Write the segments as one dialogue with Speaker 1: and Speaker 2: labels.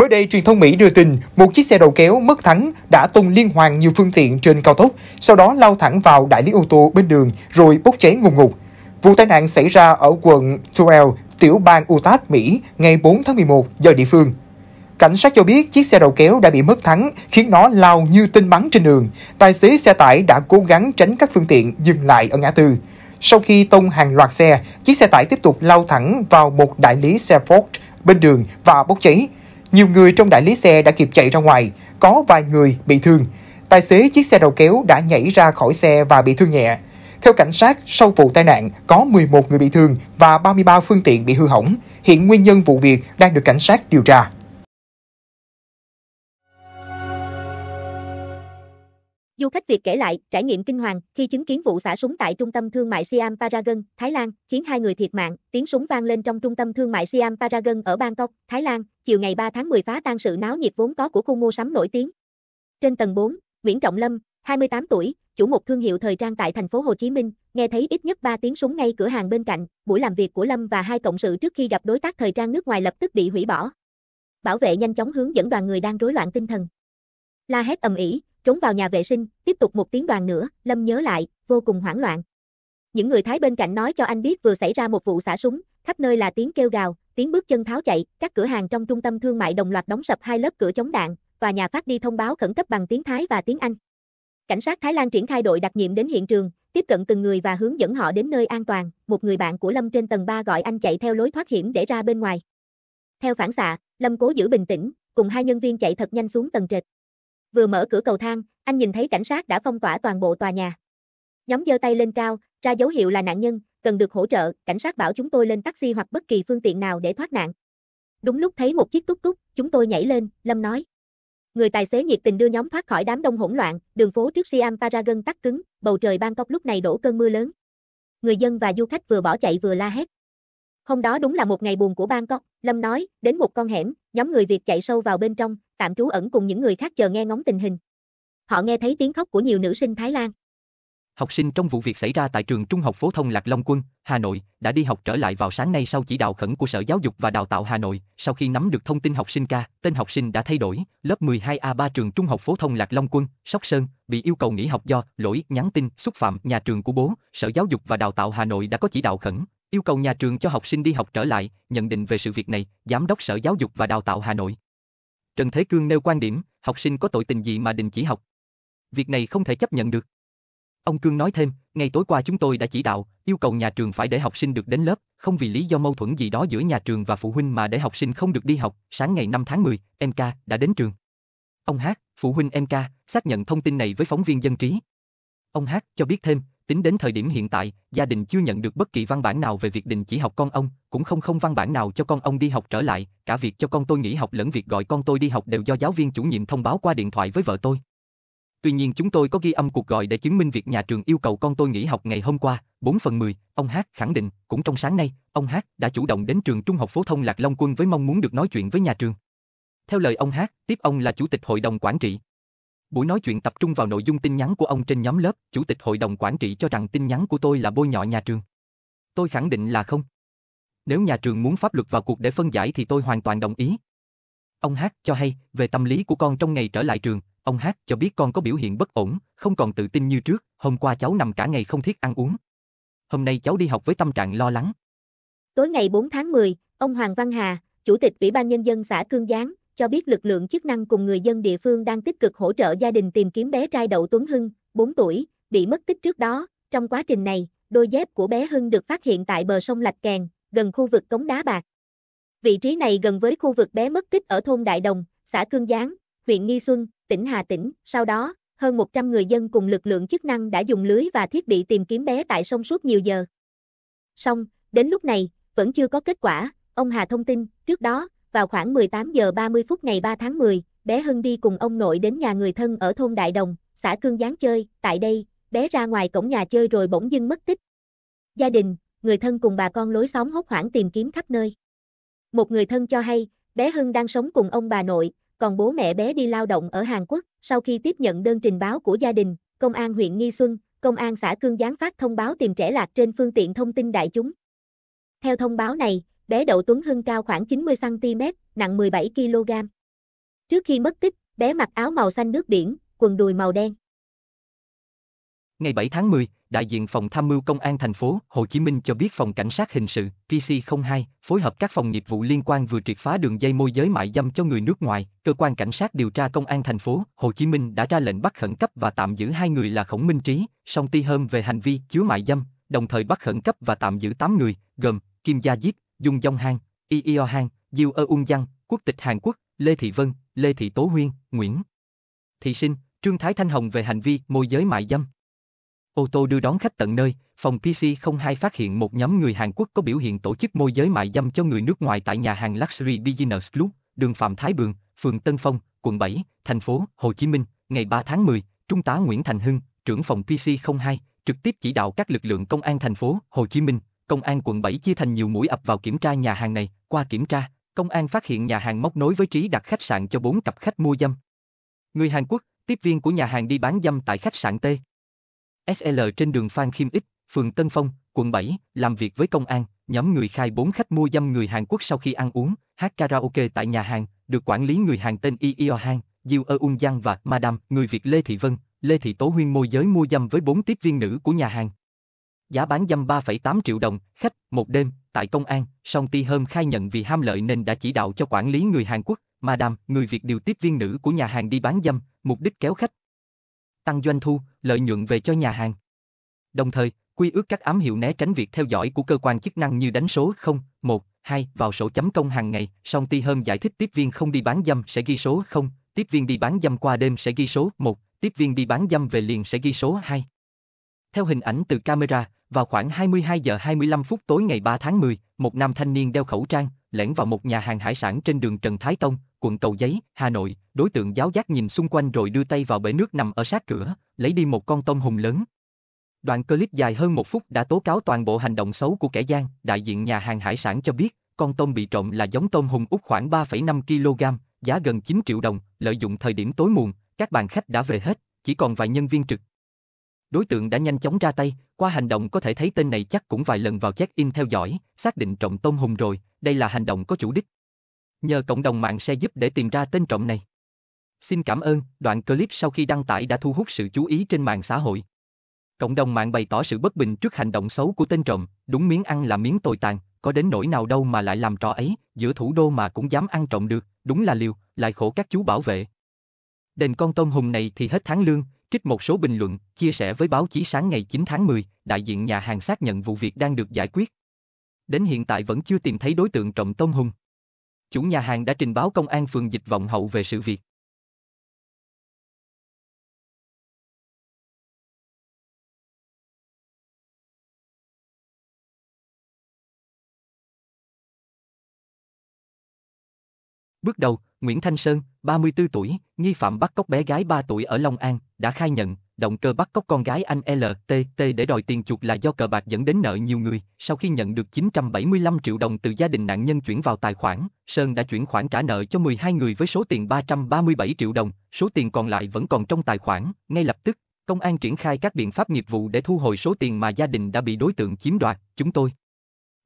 Speaker 1: Mới
Speaker 2: đây, truyền thông Mỹ đưa tin một chiếc xe đầu kéo mất thắng đã tung liên hoàn nhiều phương tiện trên cao tốc, sau đó lao thẳng vào đại lý ô tô bên đường rồi bốc cháy ngùng ngục. Vụ tai nạn xảy ra ở quận Tuel, tiểu bang Utah, Mỹ ngày 4 tháng 11 giờ địa phương. Cảnh sát cho biết chiếc xe đầu kéo đã bị mất thắng, khiến nó lao như tinh bắn trên đường. Tài xế xe tải đã cố gắng tránh các phương tiện dừng lại ở ngã tư. Sau khi tông hàng loạt xe, chiếc xe tải tiếp tục lao thẳng vào một đại lý xe Ford bên đường và bốc cháy. Nhiều người trong đại lý xe đã kịp chạy ra ngoài, có vài người bị thương. Tài xế chiếc xe đầu kéo đã nhảy ra khỏi xe và bị thương nhẹ. Theo cảnh sát, sau vụ tai nạn có 11 người bị thương và 33 phương tiện bị hư hỏng. Hiện nguyên nhân vụ việc đang được cảnh sát điều tra.
Speaker 3: Du khách Việt kể lại trải nghiệm kinh hoàng khi chứng kiến vụ xả súng tại trung tâm thương mại Siam Paragon, Thái Lan, khiến hai người thiệt mạng. Tiếng súng vang lên trong trung tâm thương mại Siam Paragon ở Bangkok, Thái Lan, chiều ngày 3 tháng 10 phá tan sự náo nhiệt vốn có của khu mua sắm nổi tiếng. Trên tầng 4, Nguyễn Trọng Lâm, 28 tuổi, chủ một thương hiệu thời trang tại thành phố Hồ Chí Minh, nghe thấy ít nhất 3 tiếng súng ngay cửa hàng bên cạnh. Buổi làm việc của Lâm và hai cộng sự trước khi gặp đối tác thời trang nước ngoài lập tức bị hủy bỏ. Bảo vệ nhanh chóng hướng dẫn đoàn người đang rối loạn tinh thần. La hét ầm ĩ, trốn vào nhà vệ sinh, tiếp tục một tiếng đoàn nữa, Lâm nhớ lại, vô cùng hoảng loạn. Những người Thái bên cạnh nói cho anh biết vừa xảy ra một vụ xả súng, khắp nơi là tiếng kêu gào, tiếng bước chân tháo chạy, các cửa hàng trong trung tâm thương mại đồng loạt đóng sập hai lớp cửa chống đạn, và nhà phát đi thông báo khẩn cấp bằng tiếng Thái và tiếng Anh. Cảnh sát Thái Lan triển khai đội đặc nhiệm đến hiện trường, tiếp cận từng người và hướng dẫn họ đến nơi an toàn, một người bạn của Lâm trên tầng 3 gọi anh chạy theo lối thoát hiểm để ra bên ngoài. Theo phản xạ, Lâm cố giữ bình tĩnh, cùng hai nhân viên chạy thật nhanh xuống tầng trệt. Vừa mở cửa cầu thang, anh nhìn thấy cảnh sát đã phong tỏa toàn bộ tòa nhà. Nhóm giơ tay lên cao, ra dấu hiệu là nạn nhân, cần được hỗ trợ, cảnh sát bảo chúng tôi lên taxi hoặc bất kỳ phương tiện nào để thoát nạn. Đúng lúc thấy một chiếc túc túc, chúng tôi nhảy lên, Lâm nói. Người tài xế nhiệt tình đưa nhóm thoát khỏi đám đông hỗn loạn, đường phố trước Siam Paragon tắc cứng, bầu trời Bangkok lúc này đổ cơn mưa lớn. Người dân và du khách vừa bỏ chạy vừa la hét. Hôm đó đúng là một ngày buồn của Bangkok, Lâm nói, đến một con hẻm, nhóm người Việt chạy sâu vào bên trong, tạm trú ẩn cùng những người khác chờ nghe ngóng tình hình. Họ nghe thấy tiếng khóc của nhiều nữ sinh Thái Lan.
Speaker 4: Học sinh trong vụ việc xảy ra tại trường Trung học phổ thông Lạc Long Quân, Hà Nội, đã đi học trở lại vào sáng nay sau chỉ đạo khẩn của Sở Giáo dục và Đào tạo Hà Nội. Sau khi nắm được thông tin học sinh ca, tên học sinh đã thay đổi, lớp 12A3 trường Trung học phổ thông Lạc Long Quân, Sóc Sơn, bị yêu cầu nghỉ học do lỗi nhắn tin xúc phạm nhà trường của bố. Sở Giáo dục và Đào tạo Hà Nội đã có chỉ đạo khẩn, yêu cầu nhà trường cho học sinh đi học trở lại, nhận định về sự việc này, Giám đốc Sở Giáo dục và Đào tạo Hà Nội. Trần Thế Cương nêu quan điểm, học sinh có tội tình gì mà đình chỉ học. Việc này không thể chấp nhận được. Ông Cương nói thêm, ngày tối qua chúng tôi đã chỉ đạo, yêu cầu nhà trường phải để học sinh được đến lớp, không vì lý do mâu thuẫn gì đó giữa nhà trường và phụ huynh mà để học sinh không được đi học. Sáng ngày 5 tháng 10, MK đã đến trường. Ông Hát, phụ huynh MK, xác nhận thông tin này với phóng viên dân trí. Ông Hát cho biết thêm, Tính đến thời điểm hiện tại, gia đình chưa nhận được bất kỳ văn bản nào về việc đình chỉ học con ông, cũng không không văn bản nào cho con ông đi học trở lại, cả việc cho con tôi nghỉ học lẫn việc gọi con tôi đi học đều do giáo viên chủ nhiệm thông báo qua điện thoại với vợ tôi. Tuy nhiên chúng tôi có ghi âm cuộc gọi để chứng minh việc nhà trường yêu cầu con tôi nghỉ học ngày hôm qua, 4 phần 10, ông Hát khẳng định, cũng trong sáng nay, ông Hát đã chủ động đến trường Trung học phổ thông Lạc Long Quân với mong muốn được nói chuyện với nhà trường. Theo lời ông Hát, tiếp ông là chủ tịch hội đồng quản trị. Buổi nói chuyện tập trung vào nội dung tin nhắn của ông trên nhóm lớp, chủ tịch hội đồng quản trị cho rằng tin nhắn của tôi là bôi nhọ nhà trường. Tôi khẳng định là không. Nếu nhà trường muốn pháp luật vào cuộc để phân giải thì tôi hoàn toàn đồng ý. Ông Hát cho hay, về tâm lý của con trong ngày trở lại trường, ông Hát cho biết con có biểu hiện bất ổn, không còn tự tin như trước, hôm qua cháu nằm cả ngày không thiết ăn uống. Hôm nay cháu đi học với tâm trạng lo lắng.
Speaker 3: Tối ngày 4 tháng 10, ông Hoàng Văn Hà, Chủ tịch Ủy ban Nhân dân xã Cương giáng cho biết lực lượng chức năng cùng người dân địa phương đang tích cực hỗ trợ gia đình tìm kiếm bé trai Đậu Tuấn Hưng, 4 tuổi, bị mất tích trước đó. Trong quá trình này, đôi dép của bé Hưng được phát hiện tại bờ sông Lạch Kèn, gần khu vực cống đá bạc. Vị trí này gần với khu vực bé mất tích ở thôn Đại Đồng, xã Cương Giáng, huyện Nghi Xuân, tỉnh Hà Tĩnh. Sau đó, hơn 100 người dân cùng lực lượng chức năng đã dùng lưới và thiết bị tìm kiếm bé tại sông suốt nhiều giờ. Song, đến lúc này, vẫn chưa có kết quả, ông Hà thông tin, trước đó, vào khoảng 18 giờ 30 phút ngày 3 tháng 10, bé Hưng đi cùng ông nội đến nhà người thân ở thôn Đại Đồng, xã Cương Giáng chơi, tại đây, bé ra ngoài cổng nhà chơi rồi bỗng dưng mất tích. Gia đình, người thân cùng bà con lối xóm hốt hoảng tìm kiếm khắp nơi. Một người thân cho hay, bé Hưng đang sống cùng ông bà nội, còn bố mẹ bé đi lao động ở Hàn Quốc. Sau khi tiếp nhận đơn trình báo của gia đình, Công an huyện Nghi Xuân, Công an xã Cương Giáng phát thông báo tìm trẻ lạc trên phương tiện thông tin đại chúng. Theo thông báo này, bé Đậu Tuấn Hưng cao khoảng 90cm, nặng 17kg. Trước khi mất tích, bé mặc áo màu xanh nước biển, quần đùi màu đen.
Speaker 4: Ngày 7 tháng 10, đại diện phòng tham mưu công an thành phố Hồ Chí Minh cho biết phòng cảnh sát hình sự PC02 phối hợp các phòng nghiệp vụ liên quan vừa triệt phá đường dây môi giới mại dâm cho người nước ngoài. Cơ quan cảnh sát điều tra công an thành phố Hồ Chí Minh đã ra lệnh bắt khẩn cấp và tạm giữ hai người là Khổng Minh Trí, Song Ti Hơm về hành vi chứa mại dâm, đồng thời bắt khẩn cấp và tạm giữ 8 người, gồm Kim Gia Diếp, Dung Dong Han, Yi Yeo Han, Diêu Ơ Ung Giang, quốc tịch Hàn Quốc, Lê Thị Vân, Lê Thị Tố Huyên, Nguyễn Thị Sinh, Trương Thái Thanh Hồng về hành vi môi giới mại dâm. Ô tô đưa đón khách tận nơi, phòng PC02 phát hiện một nhóm người Hàn Quốc có biểu hiện tổ chức môi giới mại dâm cho người nước ngoài tại nhà hàng Luxury Business Club, đường Phạm Thái Bường, phường Tân Phong, quận 7, thành phố Hồ Chí Minh, ngày 3 tháng 10, Trung tá Nguyễn Thành Hưng, trưởng phòng PC02, trực tiếp chỉ đạo các lực lượng công an thành phố Hồ Chí Minh công an quận 7 chia thành nhiều mũi ập vào kiểm tra nhà hàng này, qua kiểm tra, công an phát hiện nhà hàng móc nối với trí đặt khách sạn cho bốn cặp khách mua dâm. Người Hàn Quốc, tiếp viên của nhà hàng đi bán dâm tại khách sạn T. SL trên đường Phan Khiêm Ích, phường Tân Phong, quận 7, làm việc với công an, nhóm người khai bốn khách mua dâm người Hàn Quốc sau khi ăn uống, hát karaoke tại nhà hàng, được quản lý người Hàn tên Y Io Han, Diêu Ơ Ung Giang và Madame người Việt Lê Thị Vân, Lê Thị Tố Huyên môi giới mua dâm với bốn tiếp viên nữ của nhà hàng giá bán dâm 3,8 triệu đồng, khách, một đêm, tại công an, song Ti Hôm khai nhận vì ham lợi nên đã chỉ đạo cho quản lý người Hàn Quốc, Madam, người Việt điều tiếp viên nữ của nhà hàng đi bán dâm, mục đích kéo khách. Tăng doanh thu, lợi nhuận về cho nhà hàng. Đồng thời, quy ước các ám hiệu né tránh việc theo dõi của cơ quan chức năng như đánh số 0, 1, 2 vào sổ chấm công hàng ngày, song Ti Hôm giải thích tiếp viên không đi bán dâm sẽ ghi số 0, tiếp viên đi bán dâm qua đêm sẽ ghi số 1, tiếp viên đi bán dâm về liền sẽ ghi số 2. Theo hình ảnh từ camera, vào khoảng 22 giờ 25 phút tối ngày 3 tháng 10, một nam thanh niên đeo khẩu trang, lẻn vào một nhà hàng hải sản trên đường Trần Thái Tông, quận Cầu Giấy, Hà Nội. Đối tượng giáo giác nhìn xung quanh rồi đưa tay vào bể nước nằm ở sát cửa, lấy đi một con tôm hùm lớn. Đoạn clip dài hơn một phút đã tố cáo toàn bộ hành động xấu của kẻ gian. Đại diện nhà hàng hải sản cho biết, con tôm bị trộm là giống tôm hùm út khoảng 3,5 kg, giá gần 9 triệu đồng, lợi dụng thời điểm tối muộn, các bàn khách đã về hết, chỉ còn vài nhân viên trực. Đối tượng đã nhanh chóng ra tay, qua hành động có thể thấy tên này chắc cũng vài lần vào check-in theo dõi, xác định trọng Tôn Hùng rồi, đây là hành động có chủ đích. Nhờ cộng đồng mạng sẽ giúp để tìm ra tên trọng này. Xin cảm ơn, đoạn clip sau khi đăng tải đã thu hút sự chú ý trên mạng xã hội. Cộng đồng mạng bày tỏ sự bất bình trước hành động xấu của tên trộm, đúng miếng ăn là miếng tồi tàn, có đến nỗi nào đâu mà lại làm trò ấy, giữa thủ đô mà cũng dám ăn trộm được, đúng là liều, lại khổ các chú bảo vệ. Đền con tôm hùng này thì hết tháng lương, Trích một số bình luận, chia sẻ với báo chí sáng ngày 9 tháng 10, đại diện nhà hàng xác nhận vụ việc đang được giải quyết. Đến
Speaker 1: hiện tại vẫn chưa tìm thấy đối tượng Trọng Tôn Hùng. Chủ nhà hàng đã trình báo công an phường Dịch Vọng Hậu về sự việc. Bước đầu, Nguyễn Thanh Sơn,
Speaker 4: 34 tuổi, nghi phạm bắt cóc bé gái 3 tuổi ở Long An, đã khai nhận, động cơ bắt cóc con gái anh LTT để đòi tiền chuộc là do cờ bạc dẫn đến nợ nhiều người. Sau khi nhận được 975 triệu đồng từ gia đình nạn nhân chuyển vào tài khoản, Sơn đã chuyển khoản trả nợ cho 12 người với số tiền 337 triệu đồng, số tiền còn lại vẫn còn trong tài khoản. Ngay lập tức, công an triển khai các biện pháp nghiệp vụ để thu hồi số tiền mà gia đình đã bị đối tượng chiếm đoạt. Chúng tôi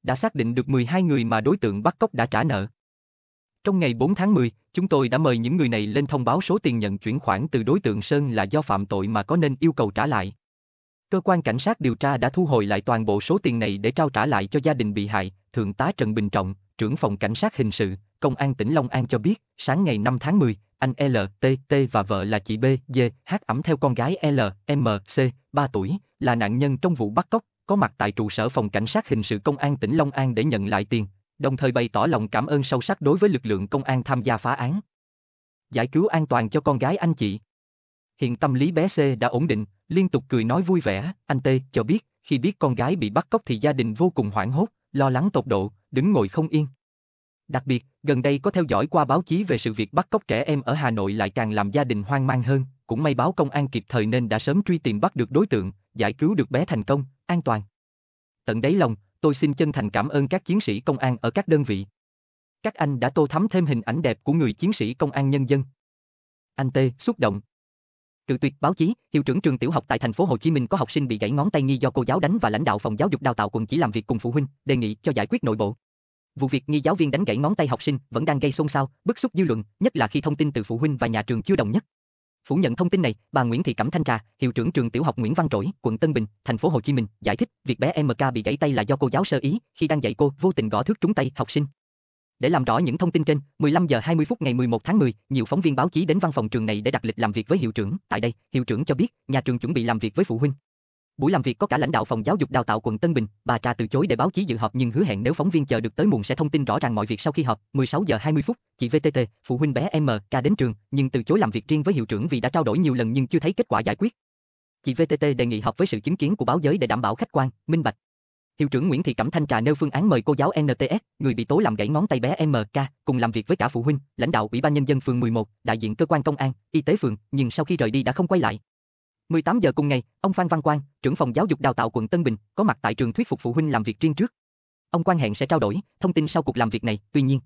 Speaker 4: đã xác định được 12 người mà đối tượng bắt cóc đã trả nợ. Trong ngày 4 tháng 10, chúng tôi đã mời những người này lên thông báo số tiền nhận chuyển khoản từ đối tượng Sơn là do phạm tội mà có nên yêu cầu trả lại. Cơ quan cảnh sát điều tra đã thu hồi lại toàn bộ số tiền này để trao trả lại cho gia đình bị hại, Thượng tá Trần Bình Trọng, trưởng phòng cảnh sát hình sự, Công an tỉnh Long An cho biết, sáng ngày 5 tháng 10, anh L, T, T và vợ là chị B, D, H ẩm theo con gái L, M, C, 3 tuổi, là nạn nhân trong vụ bắt cóc, có mặt tại trụ sở phòng cảnh sát hình sự Công an tỉnh Long An để nhận lại tiền, đồng thời bày tỏ lòng cảm ơn sâu sắc đối với lực lượng công an tham gia phá án. Giải cứu an toàn cho con gái anh chị. Hiện tâm lý bé C đã ổn định, liên tục cười nói vui vẻ, anh T cho biết, khi biết con gái bị bắt cóc thì gia đình vô cùng hoảng hốt, lo lắng tột độ, đứng ngồi không yên. Đặc biệt, gần đây có theo dõi qua báo chí về sự việc bắt cóc trẻ em ở Hà Nội lại càng làm gia đình hoang mang hơn, cũng may báo công an kịp thời nên đã sớm truy tìm bắt được đối tượng, giải cứu được bé thành công, an toàn. Tận đáy lòng, tôi xin chân thành cảm ơn các chiến sĩ công an ở các đơn vị. Các anh đã tô thắm thêm hình ảnh đẹp của người chiến sĩ công an nhân
Speaker 5: dân. Anh T, xúc động. Cự tuyệt báo chí, hiệu trưởng trường tiểu học tại thành phố Hồ Chí Minh có học sinh bị gãy ngón tay nghi do cô giáo đánh và lãnh đạo phòng giáo dục đào tạo quận chỉ làm việc cùng phụ huynh, đề nghị cho giải quyết nội bộ. Vụ việc nghi giáo viên đánh gãy ngón tay học sinh vẫn đang gây xôn xao, bức xúc dư luận, nhất là khi thông tin từ phụ huynh và nhà trường chưa đồng nhất. Phủ nhận thông tin này, bà Nguyễn Thị Cẩm Thanh Trà, hiệu trưởng trường tiểu học Nguyễn Văn Trỗi, quận Tân Bình, thành phố Hồ Chí Minh, giải thích, việc bé MK bị gãy tay là do cô giáo sơ ý, khi đang dạy cô vô tình gõ thước trúng tay học sinh. Để làm rõ những thông tin trên, 15 giờ 20 phút ngày 11 tháng 10, nhiều phóng viên báo chí đến văn phòng trường này để đặt lịch làm việc với hiệu trưởng. Tại đây, hiệu trưởng cho biết, nhà trường chuẩn bị làm việc với phụ huynh. Buổi làm việc có cả lãnh đạo phòng giáo dục đào tạo quận Tân Bình, bà Trà từ chối để báo chí dự họp nhưng hứa hẹn nếu phóng viên chờ được tới muộn sẽ thông tin rõ ràng mọi việc sau khi họp. 16 giờ 20 phút, chị VTT, phụ huynh bé MK đến trường nhưng từ chối làm việc riêng với hiệu trưởng vì đã trao đổi nhiều lần nhưng chưa thấy kết quả giải quyết. Chị VTT đề nghị họp với sự chứng kiến của báo giới để đảm bảo khách quan, minh bạch. Hiệu trưởng Nguyễn Thị Cẩm Thanh Trà nêu phương án mời cô giáo NTS, người bị tố làm gãy ngón tay bé MK, cùng làm việc với cả phụ huynh, lãnh đạo Ủy ban nhân dân phường 11, đại diện cơ quan công an, y tế phường, nhưng sau khi rời đi đã không quay lại. 18 giờ cùng ngày, ông Phan Văn Quang, trưởng phòng giáo dục đào tạo quận Tân Bình, có mặt tại trường thuyết phục phụ huynh làm việc riêng trước. Ông Quang hẹn sẽ trao đổi thông tin sau cuộc làm việc này, tuy nhiên,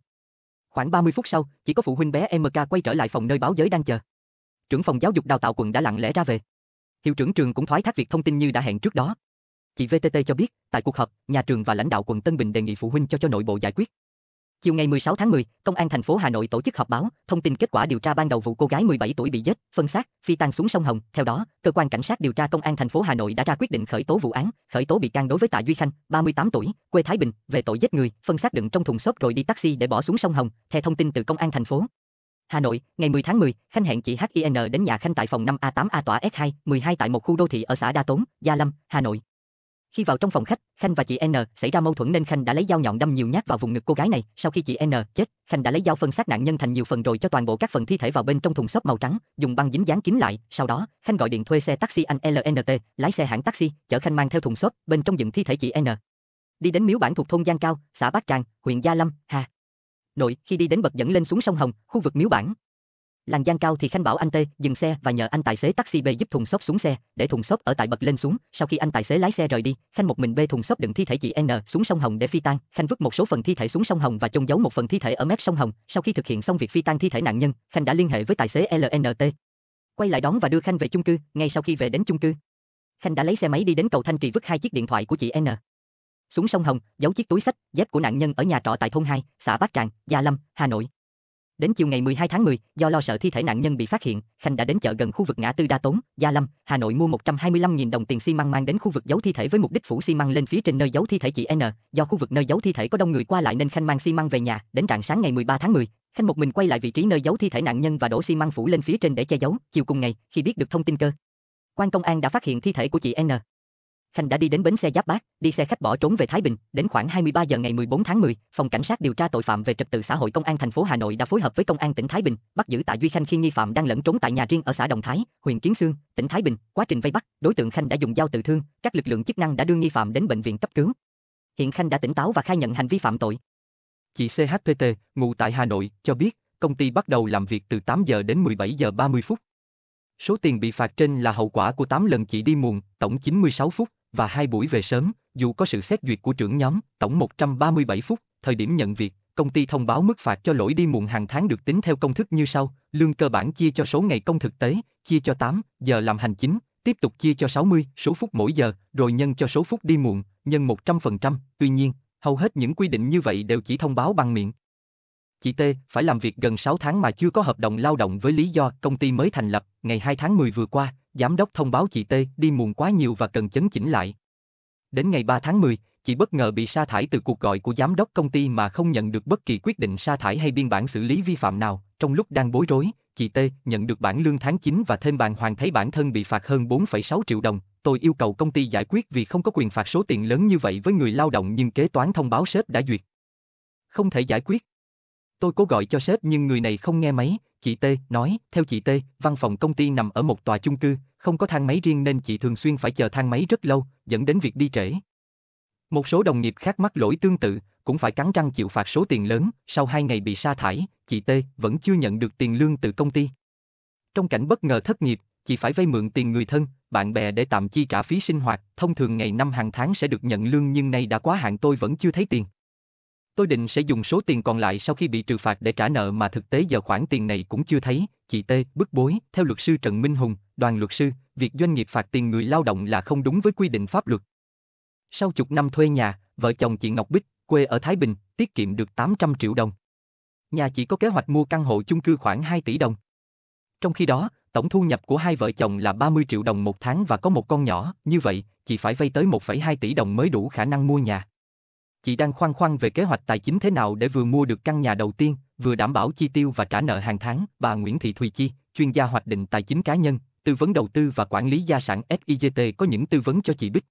Speaker 5: khoảng 30 phút sau, chỉ có phụ huynh bé MK quay trở lại phòng nơi báo giới đang chờ. Trưởng phòng giáo dục đào tạo quận đã lặng lẽ ra về. Hiệu trưởng trường cũng thoái thác việc thông tin như đã hẹn trước đó. Chị VTT cho biết, tại cuộc họp, nhà trường và lãnh đạo quận Tân Bình đề nghị phụ huynh cho cho nội bộ giải quyết, Chiều ngày 16 tháng 10, Công an thành phố Hà Nội tổ chức họp báo, thông tin kết quả điều tra ban đầu vụ cô gái 17 tuổi bị giết, phân xác, phi tang xuống sông Hồng. Theo đó, cơ quan cảnh sát điều tra Công an thành phố Hà Nội đã ra quyết định khởi tố vụ án, khởi tố bị can đối với Tạ Duy Khanh, 38 tuổi, quê Thái Bình, về tội giết người, phân xác đựng trong thùng xốp rồi đi taxi để bỏ xuống sông Hồng. Theo thông tin từ Công an thành phố Hà Nội, ngày 10 tháng 10, Khanh hẹn chị HIN đến nhà Khanh tại phòng 5A8A tỏa S2, 12 tại một khu đô thị ở xã Đa Tốn, Gia Lâm, Hà Nội. Khi vào trong phòng khách, Khanh và chị N xảy ra mâu thuẫn nên Khanh đã lấy dao nhọn đâm nhiều nhát vào vùng ngực cô gái này. Sau khi chị N chết, Khanh đã lấy dao phân xác nạn nhân thành nhiều phần rồi cho toàn bộ các phần thi thể vào bên trong thùng xốp màu trắng, dùng băng dính dán kín lại. Sau đó, Khanh gọi điện thuê xe taxi anh LNT, lái xe hãng taxi, chở Khanh mang theo thùng xốp, bên trong dựng thi thể chị N. Đi đến miếu bản thuộc thôn Giang Cao, xã Bát Tràng, huyện Gia Lâm, Hà. Nội, khi đi đến bậc dẫn lên xuống sông Hồng, khu vực miếu bản, Làng Giang Cao thì khanh bảo anh Tê dừng xe và nhờ anh tài xế taxi bê giúp thùng xốp xuống xe, để thùng xốp ở tại bậc lên xuống, sau khi anh tài xế lái xe rời đi, khanh một mình bê thùng xốp đựng thi thể chị N xuống sông Hồng để phi tang, khanh vứt một số phần thi thể xuống sông Hồng và chôn giấu một phần thi thể ở mép sông Hồng, sau khi thực hiện xong việc phi tang thi thể nạn nhân, khanh đã liên hệ với tài xế LNT. Quay lại đón và đưa khanh về chung cư, ngay sau khi về đến chung cư, khanh đã lấy xe máy đi đến cầu Thanh Trì vứt hai chiếc điện thoại của chị N xuống sông Hồng, giấu chiếc túi sách, dép của nạn nhân ở nhà trọ tại thôn hai xã Bát Tràng, Gia Lâm, Hà Nội. Đến chiều ngày 12 tháng 10, do lo sợ thi thể nạn nhân bị phát hiện, Khanh đã đến chợ gần khu vực ngã tư Đa Tốn, Gia Lâm, Hà Nội mua 125.000 đồng tiền xi măng mang đến khu vực giấu thi thể với mục đích phủ xi măng lên phía trên nơi giấu thi thể chị N. Do khu vực nơi giấu thi thể có đông người qua lại nên Khanh mang xi măng về nhà. Đến rạng sáng ngày 13 tháng 10, Khanh một mình quay lại vị trí nơi giấu thi thể nạn nhân và đổ xi măng phủ lên phía trên để che giấu. Chiều cùng ngày, khi biết được thông tin cơ, quan công an đã phát hiện thi thể của chị N. Khanh đã đi đến bến xe Giáp Bát, đi xe khách bỏ trốn về Thái Bình, đến khoảng 23 giờ ngày 14 tháng 10, phòng cảnh sát điều tra tội phạm về trật tự xã hội công an thành phố Hà Nội đã phối hợp với công an tỉnh Thái Bình, bắt giữ Tạ Duy Khanh khi nghi phạm đang lẫn trốn tại nhà riêng ở xã Đồng Thái, huyện Kiến Sương, tỉnh Thái Bình. Quá trình vây bắt, đối tượng Khanh đã dùng dao tự thương, các lực lượng chức năng đã đưa nghi phạm đến bệnh viện cấp cứu. Hiện Khanh đã tỉnh táo và khai nhận hành vi phạm tội. Chị CHPT, ngụ tại Hà Nội, cho biết, công ty bắt đầu làm việc từ 8
Speaker 4: giờ đến 17 giờ 30 phút. Số tiền bị phạt trên là hậu quả của 8 lần chị đi muộn, tổng 96 phút và hai buổi về sớm, dù có sự xét duyệt của trưởng nhóm, tổng 137 phút, thời điểm nhận việc, công ty thông báo mức phạt cho lỗi đi muộn hàng tháng được tính theo công thức như sau, lương cơ bản chia cho số ngày công thực tế, chia cho 8 giờ làm hành chính, tiếp tục chia cho 60 số phút mỗi giờ, rồi nhân cho số phút đi muộn, nhân 100%, tuy nhiên, hầu hết những quy định như vậy đều chỉ thông báo bằng miệng. Chị T phải làm việc gần 6 tháng mà chưa có hợp đồng lao động với lý do công ty mới thành lập, ngày 2 tháng 10 vừa qua, giám đốc thông báo chị T đi muộn quá nhiều và cần chấn chỉnh lại. Đến ngày 3 tháng 10, chị bất ngờ bị sa thải từ cuộc gọi của giám đốc công ty mà không nhận được bất kỳ quyết định sa thải hay biên bản xử lý vi phạm nào. Trong lúc đang bối rối, chị T nhận được bản lương tháng 9 và thêm bàn hoàng thấy bản thân bị phạt hơn 4,6 triệu đồng. Tôi yêu cầu công ty giải quyết vì không có quyền phạt số tiền lớn như vậy với người lao động nhưng kế toán thông báo sếp đã duyệt. Không thể giải quyết. Tôi cố gọi cho sếp nhưng người này không nghe máy, chị T nói, theo chị T, văn phòng công ty nằm ở một tòa chung cư, không có thang máy riêng nên chị thường xuyên phải chờ thang máy rất lâu, dẫn đến việc đi trễ. Một số đồng nghiệp khác mắc lỗi tương tự, cũng phải cắn răng chịu phạt số tiền lớn, sau hai ngày bị sa thải, chị T vẫn chưa nhận được tiền lương từ công ty. Trong cảnh bất ngờ thất nghiệp, chị phải vay mượn tiền người thân, bạn bè để tạm chi trả phí sinh hoạt, thông thường ngày năm hàng tháng sẽ được nhận lương nhưng nay đã quá hạn tôi vẫn chưa thấy tiền. Tôi định sẽ dùng số tiền còn lại sau khi bị trừ phạt để trả nợ mà thực tế giờ khoản tiền này cũng chưa thấy, chị T, bức bối, theo luật sư Trần Minh Hùng, đoàn luật sư, việc doanh nghiệp phạt tiền người lao động là không đúng với quy định pháp luật. Sau chục năm thuê nhà, vợ chồng chị Ngọc Bích, quê ở Thái Bình, tiết kiệm được 800 triệu đồng. Nhà chị có kế hoạch mua căn hộ chung cư khoảng 2 tỷ đồng. Trong khi đó, tổng thu nhập của hai vợ chồng là 30 triệu đồng một tháng và có một con nhỏ, như vậy, chị phải vay tới 1,2 tỷ đồng mới đủ khả năng mua nhà chị đang khoan khoan về kế hoạch tài chính thế nào để vừa mua được căn nhà đầu tiên, vừa đảm bảo chi tiêu và trả nợ hàng tháng. Bà Nguyễn Thị Thùy Chi, chuyên gia hoạch định tài chính cá nhân, tư vấn đầu tư và quản lý gia sản SIGT có những tư vấn cho chị Bích.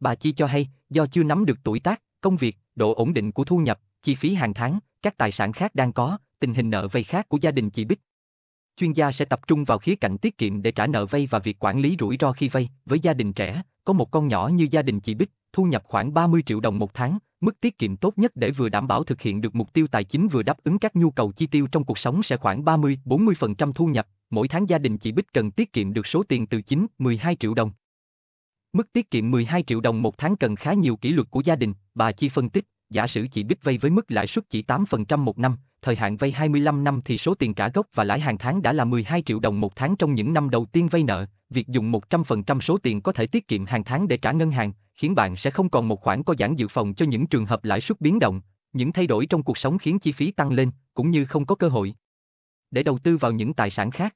Speaker 4: Bà Chi cho hay, do chưa nắm được tuổi tác, công việc, độ ổn định của thu nhập, chi phí hàng tháng, các tài sản khác đang có, tình hình nợ vay khác của gia đình chị Bích. Chuyên gia sẽ tập trung vào khía cạnh tiết kiệm để trả nợ vay và việc quản lý rủi ro khi vay. Với gia đình trẻ, có một con nhỏ như gia đình chị Bích, thu nhập khoảng 30 triệu đồng một tháng, mức tiết kiệm tốt nhất để vừa đảm bảo thực hiện được mục tiêu tài chính vừa đáp ứng các nhu cầu chi tiêu trong cuộc sống sẽ khoảng 30-40% thu nhập, mỗi tháng gia đình chị Bích cần tiết kiệm được số tiền từ 9-12 triệu đồng. Mức tiết kiệm 12 triệu đồng một tháng cần khá nhiều kỷ luật của gia đình, bà Chi phân tích, giả sử chị Bích vay với mức lãi suất chỉ 8% một năm, thời hạn vay 25 năm thì số tiền trả gốc và lãi hàng tháng đã là 12 triệu đồng một tháng trong những năm đầu tiên vay nợ, việc dùng 100% số tiền có thể tiết kiệm hàng tháng để trả ngân hàng, khiến bạn sẽ không còn một khoản có giãn dự phòng cho những trường hợp lãi suất biến động, những thay đổi trong cuộc sống khiến chi phí tăng lên, cũng như không có cơ hội để đầu tư vào những tài sản khác.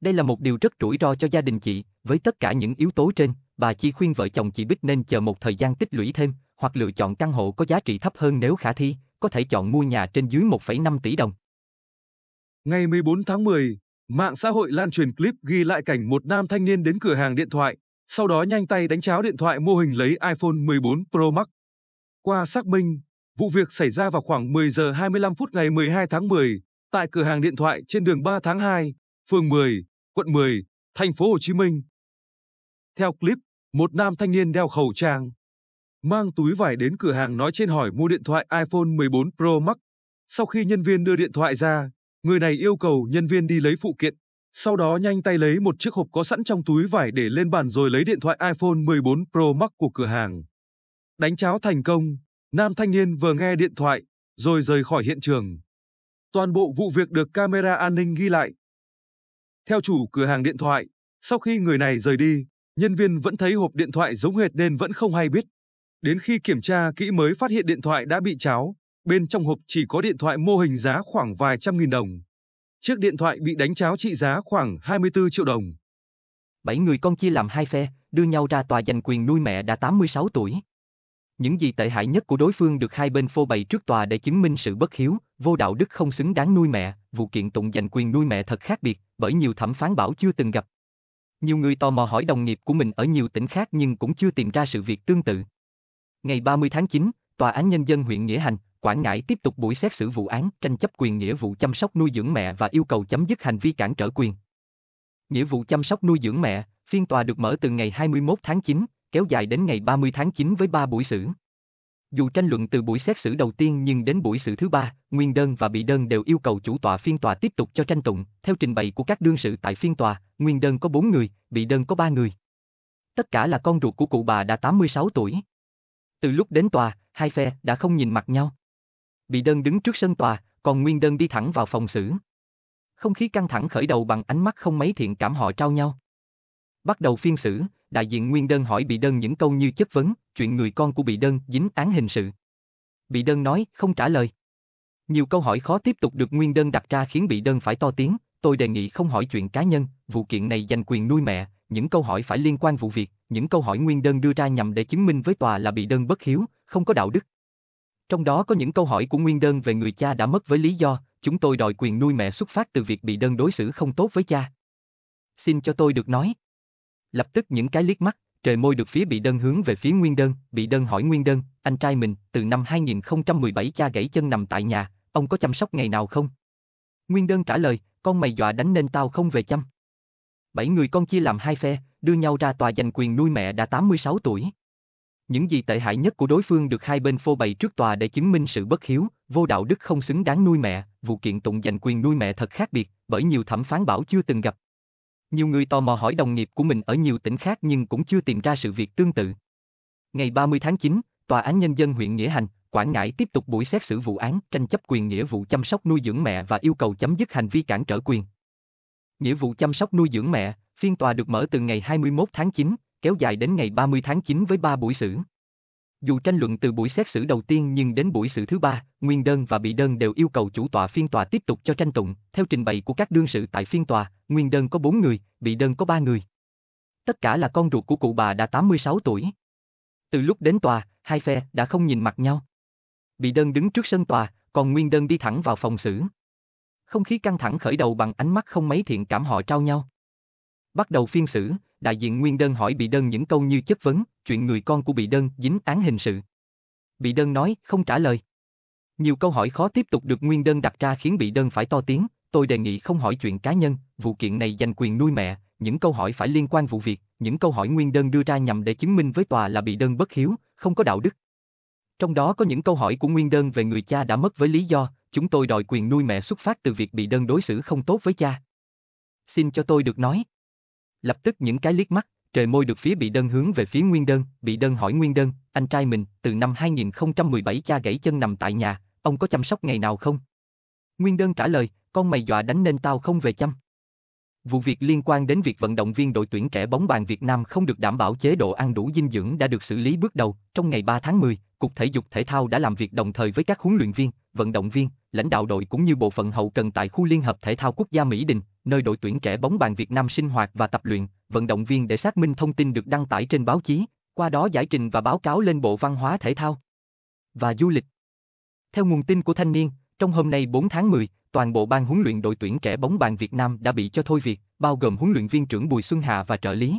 Speaker 4: Đây là một điều rất rủi ro cho gia đình chị, với tất cả những yếu tố trên, bà Chi khuyên vợ chồng chị Bích nên chờ một thời gian tích lũy thêm, hoặc lựa chọn căn hộ có giá trị thấp hơn
Speaker 6: nếu khả thi, có thể chọn mua nhà trên dưới 1,5 tỷ đồng. Ngày 14 tháng 10, mạng xã hội lan truyền clip ghi lại cảnh một nam thanh niên đến cửa hàng điện thoại, sau đó nhanh tay đánh cháo điện thoại mô hình lấy iPhone 14 Pro Max. Qua xác minh, vụ việc xảy ra vào khoảng 10 giờ 25 phút ngày 12 tháng 10 tại cửa hàng điện thoại trên đường 3 tháng 2, phường 10, quận 10, thành phố Hồ Chí Minh. Theo clip, một nam thanh niên đeo khẩu trang, mang túi vải đến cửa hàng nói trên hỏi mua điện thoại iPhone 14 Pro Max. Sau khi nhân viên đưa điện thoại ra, người này yêu cầu nhân viên đi lấy phụ kiện sau đó nhanh tay lấy một chiếc hộp có sẵn trong túi vải để lên bàn rồi lấy điện thoại iPhone 14 Pro Max của cửa hàng. Đánh cháo thành công, nam thanh niên vừa nghe điện thoại, rồi rời khỏi hiện trường. Toàn bộ vụ việc được camera an ninh ghi lại. Theo chủ cửa hàng điện thoại, sau khi người này rời đi, nhân viên vẫn thấy hộp điện thoại giống hệt nên vẫn không hay biết. Đến khi kiểm tra kỹ mới phát hiện điện thoại đã bị cháo, bên trong hộp chỉ có điện thoại mô hình giá khoảng vài trăm nghìn đồng. Chiếc điện thoại bị đánh cháo trị giá khoảng 24 triệu đồng. Bảy người con chia làm hai phe, đưa
Speaker 4: nhau ra tòa giành quyền nuôi mẹ đã 86 tuổi. Những gì tệ hại nhất của đối phương được hai bên phô bày trước tòa để chứng minh sự bất hiếu, vô đạo đức không xứng đáng nuôi mẹ, vụ kiện tụng giành quyền nuôi mẹ thật khác biệt, bởi nhiều thẩm phán bảo chưa từng gặp. Nhiều người tò mò hỏi đồng nghiệp của mình ở nhiều tỉnh khác nhưng cũng chưa tìm ra sự việc tương tự. Ngày 30 tháng 9, Tòa án Nhân dân huyện Nghĩa Hành, Quảng Ngãi tiếp tục buổi xét xử vụ án tranh chấp quyền nghĩa vụ chăm sóc nuôi dưỡng mẹ và yêu cầu chấm dứt hành vi cản trở quyền. Nghĩa vụ chăm sóc nuôi dưỡng mẹ, phiên tòa được mở từ ngày 21 tháng 9, kéo dài đến ngày 30 tháng 9 với 3 buổi xử. Dù tranh luận từ buổi xét xử đầu tiên nhưng đến buổi xử thứ ba, nguyên đơn và bị đơn đều yêu cầu chủ tọa phiên tòa tiếp tục cho tranh tụng. Theo trình bày của các đương sự tại phiên tòa, nguyên đơn có 4 người, bị đơn có 3 người. Tất cả là con ruột của cụ bà đã 86 tuổi. Từ lúc đến tòa, hai phe đã không nhìn mặt nhau bị đơn đứng trước sân tòa, còn nguyên đơn đi thẳng vào phòng xử. Không khí căng thẳng khởi đầu bằng ánh mắt không mấy thiện cảm họ trao nhau. Bắt đầu phiên xử, đại diện nguyên đơn hỏi bị đơn những câu như chất vấn, chuyện người con của bị đơn dính án hình sự. Bị đơn nói, không trả lời. Nhiều câu hỏi khó tiếp tục được nguyên đơn đặt ra khiến bị đơn phải to tiếng, tôi đề nghị không hỏi chuyện cá nhân, vụ kiện này dành quyền nuôi mẹ, những câu hỏi phải liên quan vụ việc, những câu hỏi nguyên đơn đưa ra nhằm để chứng minh với tòa là bị đơn bất hiếu, không có đạo đức. Trong đó có những câu hỏi của nguyên đơn về người cha đã mất với lý do, chúng tôi đòi quyền nuôi mẹ xuất phát từ việc bị đơn đối xử không tốt với cha. Xin cho tôi được nói. Lập tức những cái liếc mắt, trời môi được phía bị đơn hướng về phía nguyên đơn, bị đơn hỏi nguyên đơn, anh trai mình, từ năm 2017 cha gãy chân nằm tại nhà, ông có chăm sóc ngày nào không? Nguyên đơn trả lời, con mày dọa đánh nên tao không về chăm. Bảy người con chia làm hai phe, đưa nhau ra tòa giành quyền nuôi mẹ đã 86 tuổi. Những gì tệ hại nhất của đối phương được hai bên phô bày trước tòa để chứng minh sự bất hiếu, vô đạo đức không xứng đáng nuôi mẹ, vụ kiện tụng giành quyền nuôi mẹ thật khác biệt, bởi nhiều thẩm phán bảo chưa từng gặp. Nhiều người tò mò hỏi đồng nghiệp của mình ở nhiều tỉnh khác nhưng cũng chưa tìm ra sự việc tương tự. Ngày 30 tháng 9, Tòa án Nhân dân huyện Nghĩa Hành, Quảng Ngãi tiếp tục buổi xét xử vụ án tranh chấp quyền nghĩa vụ chăm sóc nuôi dưỡng mẹ và yêu cầu chấm dứt hành vi cản trở quyền. Nghĩa vụ chăm sóc nuôi dưỡng mẹ, phiên tòa được mở từ ngày 21 tháng 9, kéo dài đến ngày 30 tháng 9 với 3 buổi xử. Dù tranh luận từ buổi xét xử đầu tiên nhưng đến buổi xử thứ ba, nguyên đơn và bị đơn đều yêu cầu chủ tọa phiên tòa tiếp tục cho tranh tụng. Theo trình bày của các đương sự tại phiên tòa, nguyên đơn có 4 người, bị đơn có 3 người. Tất cả là con ruột của cụ bà đã 86 tuổi. Từ lúc đến tòa, hai phe đã không nhìn mặt nhau. Bị đơn đứng trước sân tòa, còn nguyên đơn đi thẳng vào phòng xử. Không khí căng thẳng khởi đầu bằng ánh mắt không mấy thiện cảm họ trao nhau. Bắt đầu phiên xử, đại diện nguyên đơn hỏi bị đơn những câu như chất vấn, chuyện người con của bị đơn dính án hình sự. Bị đơn nói, không trả lời. Nhiều câu hỏi khó tiếp tục được nguyên đơn đặt ra khiến bị đơn phải to tiếng, tôi đề nghị không hỏi chuyện cá nhân, vụ kiện này dành quyền nuôi mẹ, những câu hỏi phải liên quan vụ việc, những câu hỏi nguyên đơn đưa ra nhằm để chứng minh với tòa là bị đơn bất hiếu, không có đạo đức. Trong đó có những câu hỏi của nguyên đơn về người cha đã mất với lý do, chúng tôi đòi quyền nuôi mẹ xuất phát từ việc bị đơn đối xử không tốt với cha. Xin cho tôi được nói. Lập tức những cái liếc mắt, trời môi được phía bị đơn hướng về phía Nguyên Đơn, bị đơn hỏi Nguyên Đơn, anh trai mình, từ năm 2017 cha gãy chân nằm tại nhà, ông có chăm sóc ngày nào không? Nguyên Đơn trả lời, con mày dọa đánh nên tao không về chăm. Vụ việc liên quan đến việc vận động viên đội tuyển trẻ bóng bàn Việt Nam không được đảm bảo chế độ ăn đủ dinh dưỡng đã được xử lý bước đầu. Trong ngày 3 tháng 10, Cục Thể dục Thể thao đã làm việc đồng thời với các huấn luyện viên, vận động viên, lãnh đạo đội cũng như bộ phận hậu cần tại khu Liên hợp Thể thao Quốc gia Mỹ Đình, nơi đội tuyển trẻ bóng bàn Việt Nam sinh hoạt và tập luyện, vận động viên để xác minh thông tin được đăng tải trên báo chí, qua đó giải trình và báo cáo lên Bộ Văn hóa Thể thao và Du lịch. Theo nguồn tin của thanh niên, trong hôm nay 4 tháng 10, toàn bộ ban huấn luyện đội tuyển trẻ bóng bàn Việt Nam đã bị cho thôi việc, bao gồm huấn luyện viên trưởng Bùi Xuân Hà và trợ lý.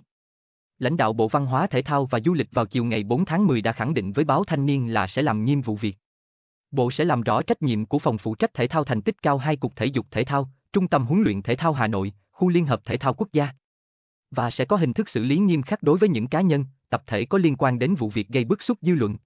Speaker 4: Lãnh đạo Bộ Văn hóa Thể thao và Du lịch vào chiều ngày 4 tháng 10 đã khẳng định với báo Thanh niên là sẽ làm nghiêm vụ việc. Bộ sẽ làm rõ trách nhiệm của phòng phụ trách thể thao thành tích cao hai cục thể dục thể thao, Trung tâm huấn luyện thể thao Hà Nội, khu liên hợp thể thao quốc gia. Và sẽ có hình thức xử lý nghiêm khắc đối với những cá nhân, tập thể có liên quan đến vụ việc gây bức xúc dư luận.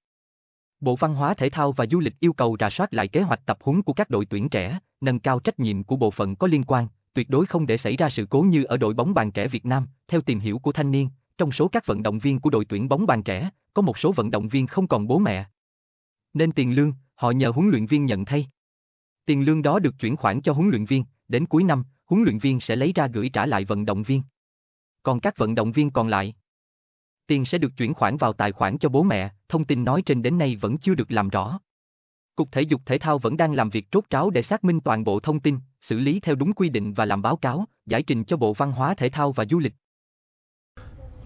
Speaker 4: Bộ Văn hóa Thể thao và Du lịch yêu cầu rà soát lại kế hoạch tập huấn của các đội tuyển trẻ, nâng cao trách nhiệm của bộ phận có liên quan, tuyệt đối không để xảy ra sự cố như ở đội bóng bàn trẻ Việt Nam. Theo tìm hiểu của thanh niên, trong số các vận động viên của đội tuyển bóng bàn trẻ, có một số vận động viên không còn bố mẹ. Nên tiền lương, họ nhờ huấn luyện viên nhận thay. Tiền lương đó được chuyển khoản cho huấn luyện viên, đến cuối năm, huấn luyện viên sẽ lấy ra gửi trả lại vận động viên. Còn các vận động viên còn lại, tiền sẽ được chuyển khoản vào tài khoản cho bố mẹ, thông tin nói trên đến nay vẫn chưa được làm rõ. Cục Thể dục Thể thao vẫn đang làm việc trốt ráo để xác minh toàn bộ thông tin, xử lý theo đúng quy định và làm báo cáo, giải trình cho Bộ Văn hóa Thể thao và Du lịch.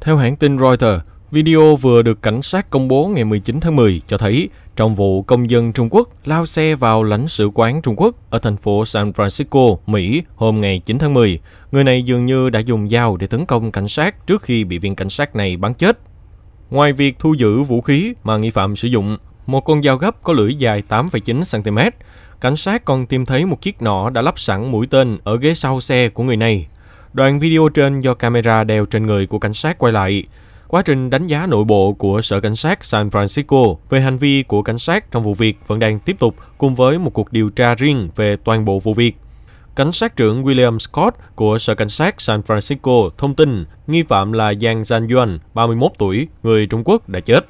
Speaker 7: Theo hãng tin Reuters, Video vừa được cảnh sát công bố ngày 19 tháng 10 cho thấy trong vụ công dân Trung Quốc lao xe vào lãnh sự quán Trung Quốc ở thành phố San Francisco, Mỹ hôm ngày 9 tháng 10, người này dường như đã dùng dao để tấn công cảnh sát trước khi bị viên cảnh sát này bắn chết. Ngoài việc thu giữ vũ khí mà nghi phạm sử dụng, một con dao gấp có lưỡi dài 8,9 cm, cảnh sát còn tìm thấy một chiếc nỏ đã lắp sẵn mũi tên ở ghế sau xe của người này. Đoạn video trên do camera đeo trên người của cảnh sát quay lại, Quá trình đánh giá nội bộ của Sở Cảnh sát San Francisco về hành vi của cảnh sát trong vụ việc vẫn đang tiếp tục cùng với một cuộc điều tra riêng về toàn bộ vụ việc. Cảnh sát trưởng William Scott của Sở Cảnh sát San Francisco thông tin nghi phạm là Giang Zhan Yuan, 31 tuổi, người Trung Quốc đã chết.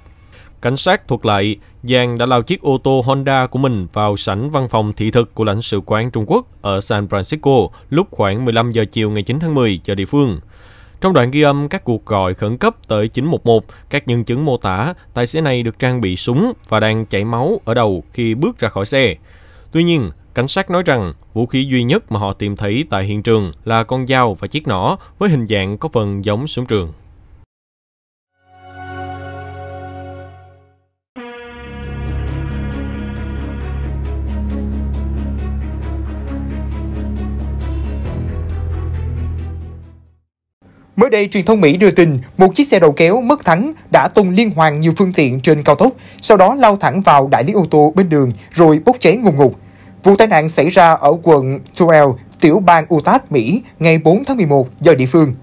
Speaker 7: Cảnh sát thuật lại, Giang đã lao chiếc ô tô Honda của mình vào sảnh văn phòng thị thực của lãnh sự quán Trung Quốc ở San Francisco lúc khoảng 15 giờ chiều ngày 9 tháng 10 giờ địa phương. Trong đoạn ghi âm các cuộc gọi khẩn cấp tới 911, các nhân chứng mô tả tài xế này được trang bị súng và đang chảy máu ở đầu khi bước ra khỏi xe. Tuy nhiên, cảnh sát nói rằng vũ khí duy nhất mà họ tìm thấy tại hiện trường là con dao và chiếc nỏ với hình dạng có phần giống súng trường.
Speaker 2: Mới đây, truyền thông Mỹ đưa tin một chiếc xe đầu kéo mất thắng đã tung liên hoàn nhiều phương tiện trên cao tốc, sau đó lao thẳng vào đại lý ô tô bên đường rồi bốc cháy ngùng ngục. Vụ tai nạn xảy ra ở quận Tuel, tiểu bang Utah, Mỹ ngày 4 tháng 11 giờ địa phương.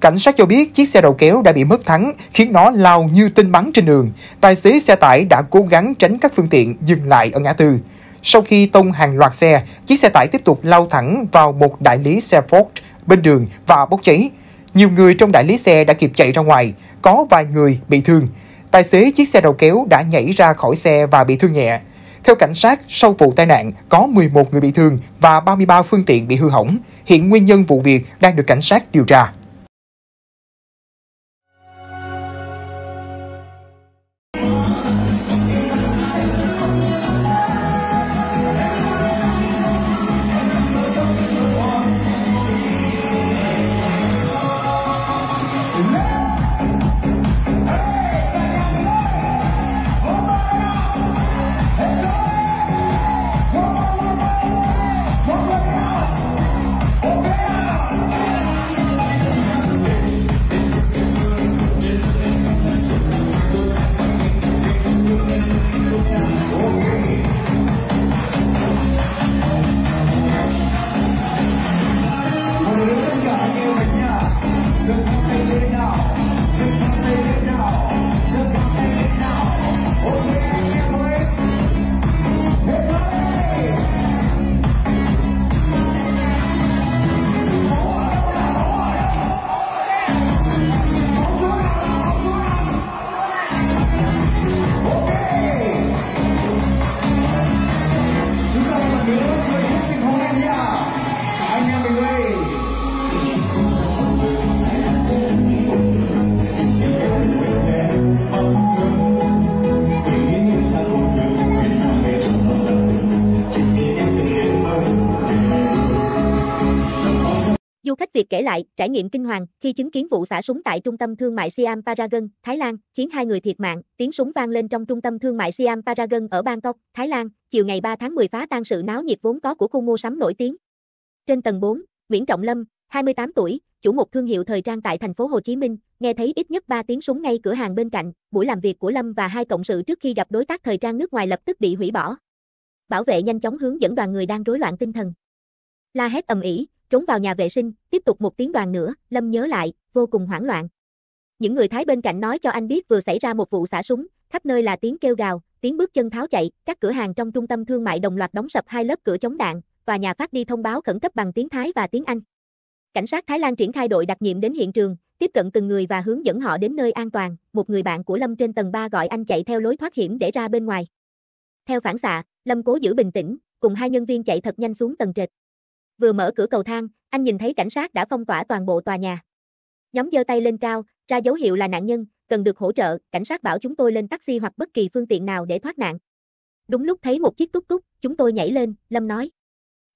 Speaker 2: Cảnh sát cho biết chiếc xe đầu kéo đã bị mất thắng, khiến nó lao như tinh bắn trên đường. Tài xế xe tải đã cố gắng tránh các phương tiện dừng lại ở ngã tư. Sau khi tông hàng loạt xe, chiếc xe tải tiếp tục lao thẳng vào một đại lý xe Ford bên đường và bốc cháy. Nhiều người trong đại lý xe đã kịp chạy ra ngoài, có vài người bị thương. Tài xế chiếc xe đầu kéo đã nhảy ra khỏi xe và bị thương nhẹ. Theo cảnh sát, sau vụ tai nạn có 11 người bị thương và 33 phương tiện bị hư hỏng. Hiện nguyên nhân vụ việc đang được cảnh sát điều tra.
Speaker 3: Khách Việt kể lại trải nghiệm kinh hoàng khi chứng kiến vụ xả súng tại trung tâm thương mại Siam Paragon, Thái Lan, khiến hai người thiệt mạng. Tiếng súng vang lên trong trung tâm thương mại Siam Paragon ở Bangkok, Thái Lan, chiều ngày 3 tháng 10 phá tan sự náo nhiệt vốn có của khu mua sắm nổi tiếng. Trên tầng 4, Nguyễn Trọng Lâm, 28 tuổi, chủ một thương hiệu thời trang tại thành phố Hồ Chí Minh, nghe thấy ít nhất 3 tiếng súng ngay cửa hàng bên cạnh. Buổi làm việc của Lâm và hai cộng sự trước khi gặp đối tác thời trang nước ngoài lập tức bị hủy bỏ. Bảo vệ nhanh chóng hướng dẫn đoàn người đang rối loạn tinh thần. La hét ầm ĩ, trốn vào nhà vệ sinh, tiếp tục một tiếng đoàn nữa, Lâm nhớ lại, vô cùng hoảng loạn. Những người Thái bên cạnh nói cho anh biết vừa xảy ra một vụ xả súng, khắp nơi là tiếng kêu gào, tiếng bước chân tháo chạy, các cửa hàng trong trung tâm thương mại đồng loạt đóng sập hai lớp cửa chống đạn, tòa nhà phát đi thông báo khẩn cấp bằng tiếng Thái và tiếng Anh. Cảnh sát Thái Lan triển khai đội đặc nhiệm đến hiện trường, tiếp cận từng người và hướng dẫn họ đến nơi an toàn, một người bạn của Lâm trên tầng 3 gọi anh chạy theo lối thoát hiểm để ra bên ngoài. Theo phản xạ, Lâm cố giữ bình tĩnh, cùng hai nhân viên chạy thật nhanh xuống tầng trệt. Vừa mở cửa cầu thang, anh nhìn thấy cảnh sát đã phong tỏa toàn bộ tòa nhà. Nhóm giơ tay lên cao, ra dấu hiệu là nạn nhân, cần được hỗ trợ, cảnh sát bảo chúng tôi lên taxi hoặc bất kỳ phương tiện nào để thoát nạn. Đúng lúc thấy một chiếc túc túc, chúng tôi nhảy lên, Lâm nói.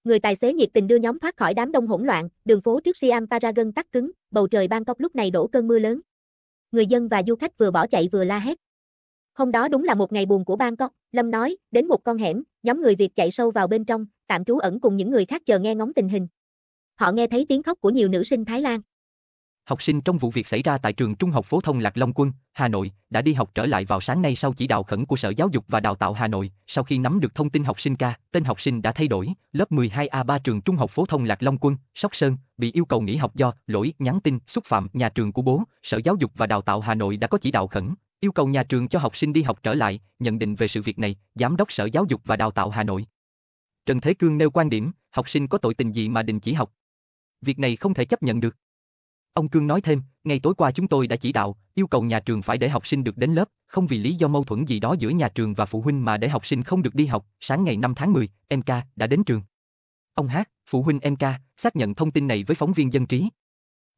Speaker 3: Người tài xế nhiệt tình đưa nhóm thoát khỏi đám đông hỗn loạn, đường phố trước Siam Paragon tắc cứng, bầu trời Bangkok lúc này đổ cơn mưa lớn. Người dân và du khách vừa bỏ chạy vừa la hét. Hôm đó đúng là một ngày buồn của Bangkok, Lâm nói, đến một con hẻm, Nhóm người Việt chạy sâu vào bên trong, tạm trú ẩn cùng những người khác chờ nghe ngóng tình hình. Họ nghe thấy tiếng khóc của nhiều nữ sinh Thái Lan.
Speaker 4: Học sinh trong vụ việc xảy ra tại trường Trung học phổ thông Lạc Long Quân, Hà Nội, đã đi học trở lại vào sáng nay sau chỉ đạo khẩn của Sở Giáo dục và Đào tạo Hà Nội. Sau khi nắm được thông tin học sinh ca, tên học sinh đã thay đổi, lớp 12A3 trường Trung học phổ thông Lạc Long Quân, Sóc Sơn, bị yêu cầu nghỉ học do lỗi nhắn tin xúc phạm nhà trường của bố. Sở Giáo dục và Đào tạo Hà Nội đã có chỉ đạo khẩn, yêu cầu nhà trường cho học sinh đi học trở lại, nhận định về sự việc này, Giám đốc Sở Giáo dục và Đào tạo Hà Nội. Trần Thế Cương nêu quan điểm, học sinh có tội tình gì mà đình chỉ học. Việc này không thể chấp nhận được. Ông Cương nói thêm, ngày tối qua chúng tôi đã chỉ đạo, yêu cầu nhà trường phải để học sinh được đến lớp, không vì lý do mâu thuẫn gì đó giữa nhà trường và phụ huynh mà để học sinh không được đi học. Sáng ngày 5 tháng 10, MK đã đến trường. Ông Hát, phụ huynh em MK, xác nhận thông tin này với phóng viên dân trí.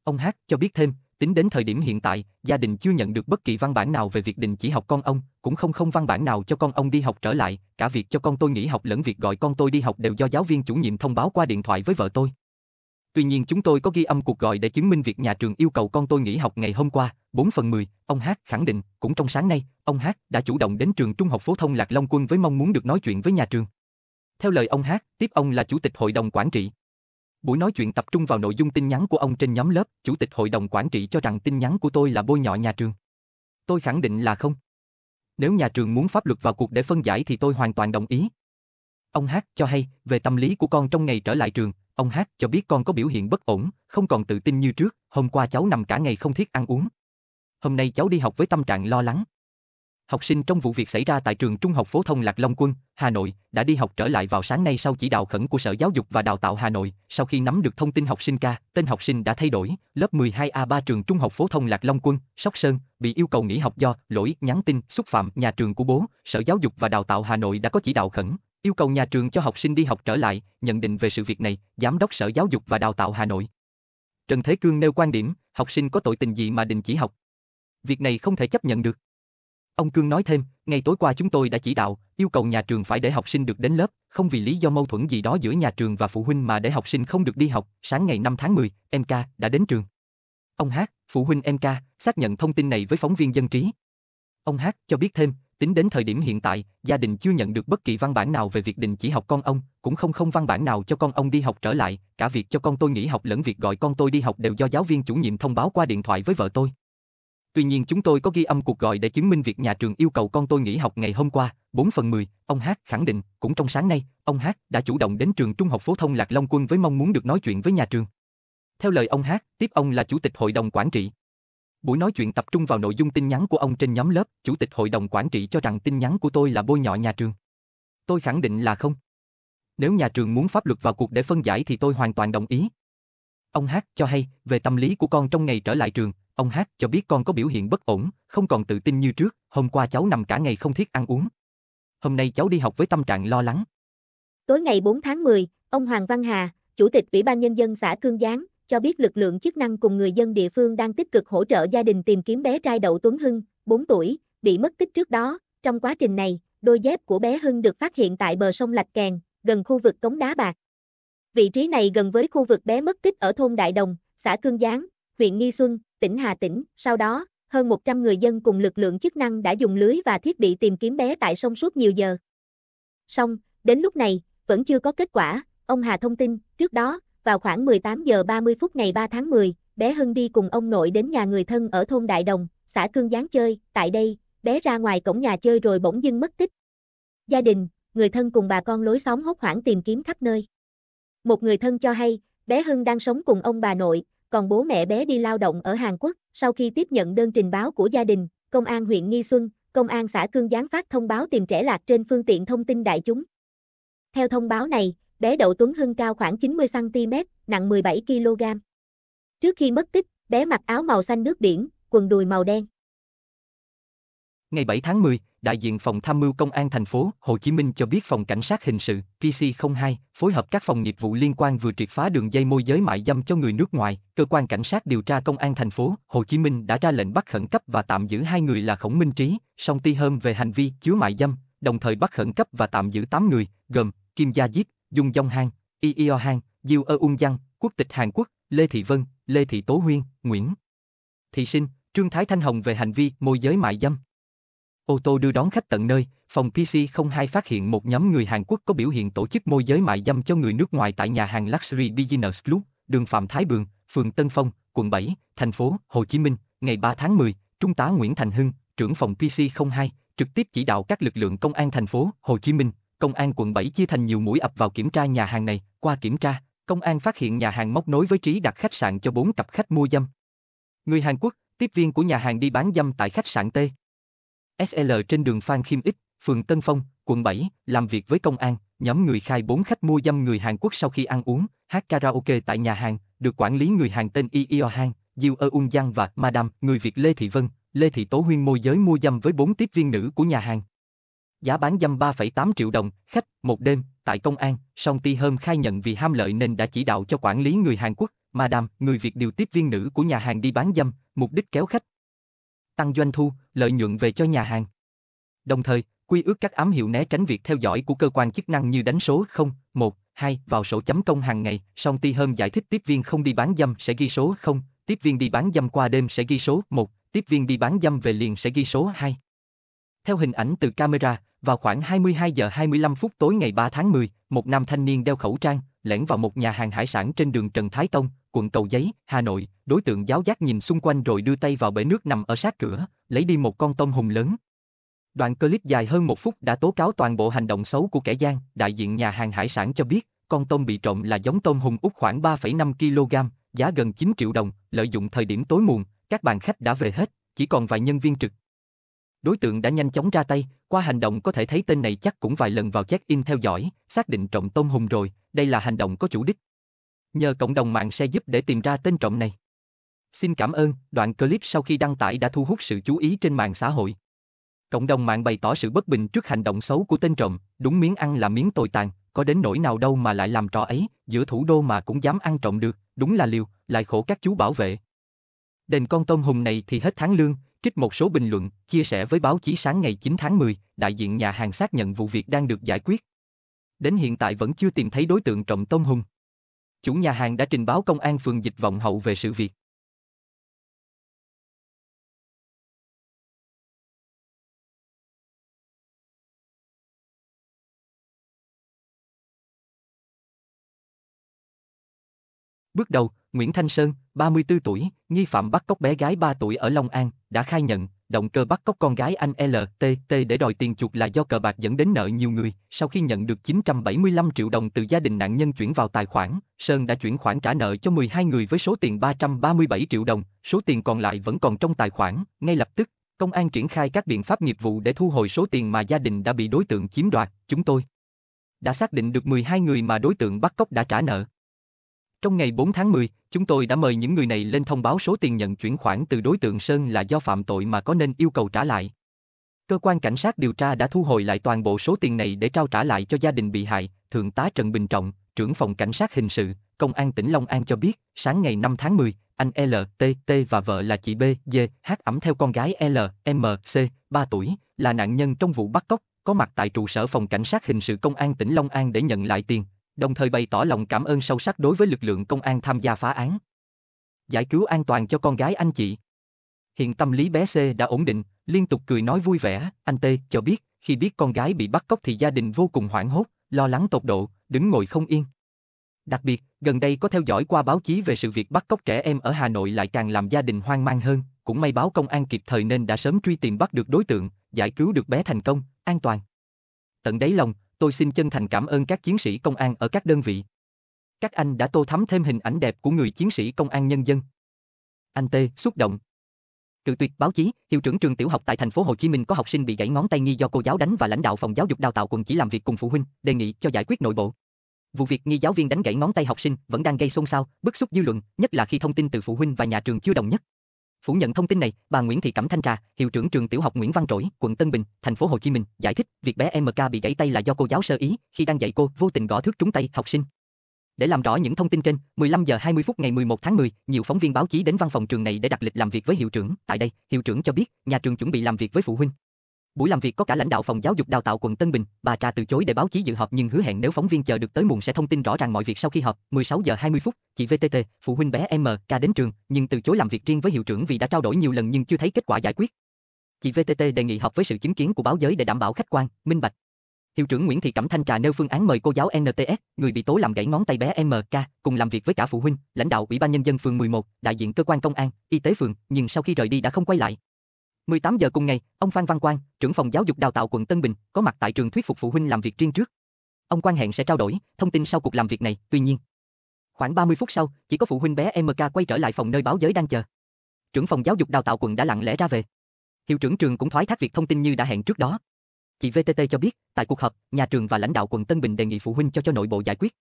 Speaker 4: Ông Hát cho biết thêm, Tính đến thời điểm hiện tại, gia đình chưa nhận được bất kỳ văn bản nào về việc đình chỉ học con ông, cũng không không văn bản nào cho con ông đi học trở lại, cả việc cho con tôi nghỉ học lẫn việc gọi con tôi đi học đều do giáo viên chủ nhiệm thông báo qua điện thoại với vợ tôi. Tuy nhiên chúng tôi có ghi âm cuộc gọi để chứng minh việc nhà trường yêu cầu con tôi nghỉ học ngày hôm qua, 4 phần 10, ông Hát khẳng định, cũng trong sáng nay, ông Hát đã chủ động đến trường trung học phổ thông Lạc Long Quân với mong muốn được nói chuyện với nhà trường. Theo lời ông Hát, tiếp ông là chủ tịch hội đồng quản trị. Buổi nói chuyện tập trung vào nội dung tin nhắn của ông trên nhóm lớp, chủ tịch hội đồng quản trị cho rằng tin nhắn của tôi là bôi nhọ nhà trường. Tôi khẳng định là không. Nếu nhà trường muốn pháp luật vào cuộc để phân giải thì tôi hoàn toàn đồng ý. Ông Hát cho hay, về tâm lý của con trong ngày trở lại trường, ông Hát cho biết con có biểu hiện bất ổn, không còn tự tin như trước, hôm qua cháu nằm cả ngày không thiết ăn uống. Hôm nay cháu đi học với tâm trạng lo lắng, học sinh trong vụ việc xảy ra tại trường Trung học phổ thông Lạc Long Quân, Hà Nội, đã đi học trở lại vào sáng nay sau chỉ đạo khẩn của Sở Giáo dục và Đào tạo Hà Nội. Sau khi nắm được thông tin học sinh ca, tên học sinh đã thay đổi, lớp 12A3 trường Trung học phổ thông Lạc Long Quân, Sóc Sơn, bị yêu cầu nghỉ học do lỗi nhắn tin xúc phạm nhà trường của bố. Sở Giáo dục và Đào tạo Hà Nội đã có chỉ đạo khẩn, yêu cầu nhà trường cho học sinh đi học trở lại. Nhận định về sự việc này, Giám đốc Sở Giáo dục và Đào tạo Hà Nội Trần Thế Cương nêu quan điểm, học sinh có tội tình gì mà đình chỉ học. Việc này không thể chấp nhận được. Ông Cương nói thêm, ngày tối qua chúng tôi đã chỉ đạo, yêu cầu nhà trường phải để học sinh được đến lớp, không vì lý do mâu thuẫn gì đó giữa nhà trường và phụ huynh mà để học sinh không được đi học. Sáng ngày 5 tháng 10, ca đã đến trường. Ông Hát, phụ huynh em ca xác nhận thông tin này với phóng viên dân trí. Ông Hát cho biết thêm, tính đến thời điểm hiện tại, gia đình chưa nhận được bất kỳ văn bản nào về việc đình chỉ học con ông, cũng không không văn bản nào cho con ông đi học trở lại, cả việc cho con tôi nghỉ học lẫn việc gọi con tôi đi học đều do giáo viên chủ nhiệm thông báo qua điện thoại với vợ tôi. Tuy nhiên chúng tôi có ghi âm cuộc gọi để chứng minh việc nhà trường yêu cầu con tôi nghỉ học ngày hôm qua, 4 phần 10, ông Hát khẳng định, cũng trong sáng nay, ông Hát đã chủ động đến trường trung học phổ thông Lạc Long Quân với mong muốn được nói chuyện với nhà trường. Theo lời ông Hát, tiếp ông là chủ tịch hội đồng quản trị. Buổi nói chuyện tập trung vào nội dung tin nhắn của ông trên nhóm lớp, chủ tịch hội đồng quản trị cho rằng tin nhắn của tôi là bôi nhọ nhà trường. Tôi khẳng định là không. Nếu nhà trường muốn pháp luật vào cuộc để phân giải thì tôi hoàn toàn đồng ý. Ông Hát cho hay, về tâm lý của con trong ngày trở lại trường, Ông Hát cho biết con có biểu hiện bất ổn, không còn tự tin như trước, hôm qua cháu nằm cả ngày không thiết ăn uống. Hôm nay cháu đi học với tâm trạng lo lắng.
Speaker 3: Tối ngày 4 tháng 10, ông Hoàng Văn Hà, Chủ tịch Ủy ban Nhân dân xã Cương Giáng, cho biết lực lượng chức năng cùng người dân địa phương đang tích cực hỗ trợ gia đình tìm kiếm bé trai Đậu Tuấn Hưng, 4 tuổi, bị mất tích trước đó. Trong quá trình này, đôi dép của bé Hưng được phát hiện tại bờ sông Lạch Kèn, gần khu vực Cống Đá Bạc. Vị trí này gần với khu vực bé mất tích ở thôn Đại Đồng, xã Cương Giáng, huyện Nghi Xuân, tỉnh Hà Tĩnh, sau đó, hơn 100 người dân cùng lực lượng chức năng đã dùng lưới và thiết bị tìm kiếm bé tại sông suốt nhiều giờ. Song, đến lúc này, vẫn chưa có kết quả, ông Hà thông tin, trước đó, vào khoảng 18 giờ 30 phút ngày 3 tháng 10, bé Hưng đi cùng ông nội đến nhà người thân ở thôn Đại Đồng, xã Cương Giáng chơi, tại đây, bé ra ngoài cổng nhà chơi rồi bỗng dưng mất tích. Gia đình, người thân cùng bà con lối xóm hốt hoảng tìm kiếm khắp nơi. Một người thân cho hay, bé Hưng đang sống cùng ông bà nội, còn bố mẹ bé đi lao động ở Hàn Quốc. Sau khi tiếp nhận đơn trình báo của gia đình, Công an huyện Nghi Xuân, Công an xã Cương Gián phát thông báo tìm trẻ lạc trên phương tiện thông tin đại chúng. Theo thông báo này, bé Đậu Tuấn Hưng cao khoảng 90cm, nặng 17kg. Trước khi mất tích, bé mặc áo màu xanh nước biển, quần đùi màu đen.
Speaker 4: Ngày 7 tháng 10, đại diện phòng tham mưu công an thành phố Hồ Chí Minh cho biết phòng cảnh sát hình sự PC02 phối hợp các phòng nghiệp vụ liên quan vừa triệt phá đường dây môi giới mại dâm cho người nước ngoài. Cơ quan cảnh sát điều tra công an thành phố Hồ Chí Minh đã ra lệnh bắt khẩn cấp và tạm giữ hai người là Khổng Minh Trí, Song Ti Hơm về hành vi chứa mại dâm, đồng thời bắt khẩn cấp và tạm giữ 8 người, gồm Kim Gia Diếp, Dung Dong Hang, Y Eo Hang, Diêu Ơ Ung Giang, quốc tịch Hàn Quốc, Lê Thị Vân, Lê Thị Tố Huyên, Nguyễn Thị Sinh, Trương Thái Thanh Hồng về hành vi môi giới mại dâm. Ô tô đưa đón khách tận nơi, phòng PC02 phát hiện một nhóm người Hàn Quốc có biểu hiện tổ chức môi giới mại dâm cho người nước ngoài tại nhà hàng Luxury Business Club, đường Phạm Thái Bường, phường Tân Phong, quận 7, thành phố Hồ Chí Minh, ngày 3 tháng 10, Trung tá Nguyễn Thành Hưng, trưởng phòng PC02, trực tiếp chỉ đạo các lực lượng công an thành phố Hồ Chí Minh, công an quận 7 chia thành nhiều mũi ập vào kiểm tra nhà hàng này, qua kiểm tra, công an phát hiện nhà hàng móc nối với trí đặt khách sạn cho 4 cặp khách mua dâm. Người Hàn Quốc, tiếp viên của nhà hàng đi bán dâm tại khách sạn T. SL trên đường Phan Khiêm Ích, phường Tân Phong, quận 7, làm việc với công an, nhóm người khai bốn khách mua dâm người Hàn Quốc sau khi ăn uống, hát karaoke tại nhà hàng, được quản lý người Hàn tên Y Io Han, Diêu Ơ Ung Giang và Madam, người Việt Lê Thị Vân, Lê Thị Tố Huyên môi giới mua dâm với bốn tiếp viên nữ của nhà hàng. Giá bán dâm 3,8 triệu đồng, khách, một đêm, tại công an, song Ti Hơm khai nhận vì ham lợi nên đã chỉ đạo cho quản lý người Hàn Quốc, Madam, người Việt điều tiếp viên nữ của nhà hàng đi bán dâm, mục đích kéo khách, tăng doanh thu, lợi nhuận về cho nhà hàng. Đồng thời, quy ước các ám hiệu né tránh việc theo dõi của cơ quan chức năng như đánh số 0, 1, 2 vào sổ chấm công hàng ngày. Song Ti Hôm giải thích tiếp viên không đi bán dâm sẽ ghi số 0, tiếp viên đi bán dâm qua đêm sẽ ghi số 1, tiếp viên đi bán dâm về liền sẽ ghi số 2. Theo hình ảnh từ camera, vào khoảng 22 giờ 25 phút tối ngày 3 tháng 10, một nam thanh niên đeo khẩu trang, lẻn vào một nhà hàng hải sản trên đường Trần Thái Tông, quận Cầu Giấy, Hà Nội, đối tượng giáo giác nhìn xung quanh rồi đưa tay vào bể nước nằm ở sát cửa, lấy đi một con tôm hùm lớn. Đoạn clip dài hơn một phút đã tố cáo toàn bộ hành động xấu của kẻ gian, đại diện nhà hàng hải sản cho biết, con tôm bị trộm là giống tôm hùm út khoảng 3,5 kg, giá gần 9 triệu đồng, lợi dụng thời điểm tối muộn, các bàn khách đã về hết, chỉ còn vài nhân viên trực. Đối tượng đã nhanh chóng ra tay, qua hành động có thể thấy tên này chắc cũng vài lần vào check-in theo dõi, xác định trộm tôm hùm rồi, đây là hành động có chủ đích nhờ cộng đồng mạng sẽ giúp để tìm ra tên trộm này. Xin cảm ơn, đoạn clip sau khi đăng tải đã thu hút sự chú ý trên mạng xã hội. Cộng đồng mạng bày tỏ sự bất bình trước hành động xấu của tên trộm, đúng miếng ăn là miếng tồi tàn, có đến nỗi nào đâu mà lại làm trò ấy, giữa thủ đô mà cũng dám ăn trộm được, đúng là liều, lại khổ các chú bảo vệ. Đền con tôm hùm này thì hết tháng lương, trích một số bình luận, chia sẻ với báo chí sáng ngày 9 tháng 10, đại diện nhà hàng xác nhận vụ việc đang được giải quyết. Đến hiện tại vẫn chưa tìm thấy đối tượng trộm tôm hùm chủ nhà hàng đã trình báo công an phường Dịch
Speaker 1: Vọng Hậu về sự việc. Bước đầu, Nguyễn
Speaker 4: Thanh Sơn, 34 tuổi, nghi phạm bắt cóc bé gái 3 tuổi ở Long An, đã khai nhận, động cơ bắt cóc con gái anh LTT để đòi tiền chuộc là do cờ bạc dẫn đến nợ nhiều người. Sau khi nhận được 975 triệu đồng từ gia đình nạn nhân chuyển vào tài khoản, Sơn đã chuyển khoản trả nợ cho 12 người với số tiền 337 triệu đồng, số tiền còn lại vẫn còn trong tài khoản. Ngay lập tức, công an triển khai các biện pháp nghiệp vụ để thu hồi số tiền mà gia đình đã bị đối tượng chiếm đoạt. Chúng tôi đã xác định được 12 người mà đối tượng bắt cóc đã trả nợ. Trong ngày 4 tháng 10, chúng tôi đã mời những người này lên thông báo số tiền nhận chuyển khoản từ đối tượng Sơn là do phạm tội mà có nên yêu cầu trả lại. Cơ quan cảnh sát điều tra đã thu hồi lại toàn bộ số tiền này để trao trả lại cho gia đình bị hại, Thượng tá Trần Bình Trọng, trưởng phòng cảnh sát hình sự, Công an tỉnh Long An cho biết, sáng ngày 5 tháng 10, anh L, T, T và vợ là chị B, D, H ẩm theo con gái L, M, C, 3 tuổi, là nạn nhân trong vụ bắt cóc, có mặt tại trụ sở phòng cảnh sát hình sự Công an tỉnh Long An để nhận lại tiền, đồng thời bày tỏ lòng cảm ơn sâu sắc đối với lực lượng công an tham gia phá án. Giải cứu an toàn cho con gái anh chị. Hiện tâm lý bé C đã ổn định, liên tục cười nói vui vẻ, anh T cho biết, khi biết con gái bị bắt cóc thì gia đình vô cùng hoảng hốt, lo lắng tột độ, đứng ngồi không yên. Đặc biệt, gần đây có theo dõi qua báo chí về sự việc bắt cóc trẻ em ở Hà Nội lại càng làm gia đình hoang mang hơn, cũng may báo công an kịp thời nên đã sớm truy tìm bắt được đối tượng, giải cứu được bé thành công, an toàn. Tận đáy lòng, tôi xin chân thành cảm ơn các chiến sĩ công an ở các đơn vị. Các anh đã tô thắm thêm hình ảnh đẹp của người chiến sĩ
Speaker 5: công an nhân dân. Anh Tê xúc động. Cự tuyệt báo chí, hiệu trưởng trường tiểu học tại thành phố Hồ Chí Minh có học sinh bị gãy ngón tay nghi do cô giáo đánh và lãnh đạo phòng giáo dục đào tạo quận chỉ làm việc cùng phụ huynh, đề nghị cho giải quyết nội bộ. Vụ việc nghi giáo viên đánh gãy ngón tay học sinh vẫn đang gây xôn xao, bức xúc dư luận, nhất là khi thông tin từ phụ huynh và nhà trường chưa đồng nhất. Phủ nhận thông tin này, bà Nguyễn Thị Cẩm Thanh Trà, hiệu trưởng trường tiểu học Nguyễn Văn Trỗi, quận Tân Bình, thành phố Hồ Chí Minh, giải thích, việc bé MK bị gãy tay là do cô giáo sơ ý, khi đang dạy cô vô tình gõ thước trúng tay học sinh. Để làm rõ những thông tin trên, 15 giờ 20 phút ngày 11 tháng 10, nhiều phóng viên báo chí đến văn phòng trường này để đặt lịch làm việc với hiệu trưởng. Tại đây, hiệu trưởng cho biết, nhà trường chuẩn bị làm việc với phụ huynh. Buổi làm việc có cả lãnh đạo phòng giáo dục đào tạo quận Tân Bình, bà Trà từ chối để báo chí dự họp nhưng hứa hẹn nếu phóng viên chờ được tới muộn sẽ thông tin rõ ràng mọi việc sau khi họp. 16 giờ 20 phút, chị VTT, phụ huynh bé M.K đến trường nhưng từ chối làm việc riêng với hiệu trưởng vì đã trao đổi nhiều lần nhưng chưa thấy kết quả giải quyết. Chị VTT đề nghị họp với sự chứng kiến của báo giới để đảm bảo khách quan, minh bạch. Hiệu trưởng Nguyễn Thị Cẩm Thanh Trà nêu phương án mời cô giáo NTS, người bị tố làm gãy ngón tay bé MK, cùng làm việc với cả phụ huynh, lãnh đạo Ủy ban nhân dân phường 11, đại diện cơ quan công an, y tế phường, nhưng sau khi rời đi đã không quay lại. 18 giờ cùng ngày, ông Phan Văn Quang, trưởng phòng giáo dục đào tạo quận Tân Bình, có mặt tại trường thuyết phục phụ huynh làm việc riêng trước. Ông Quang hẹn sẽ trao đổi thông tin sau cuộc làm việc này, tuy nhiên, khoảng 30 phút sau, chỉ có phụ huynh bé MK quay trở lại phòng nơi báo giới đang chờ. Trưởng phòng giáo dục đào tạo quận đã lặng lẽ ra về. Hiệu trưởng trường cũng thoái thác việc thông tin như đã hẹn trước đó. Chị VTT cho biết, tại cuộc họp, nhà trường và lãnh đạo quận Tân Bình đề nghị phụ huynh cho cho nội bộ giải quyết.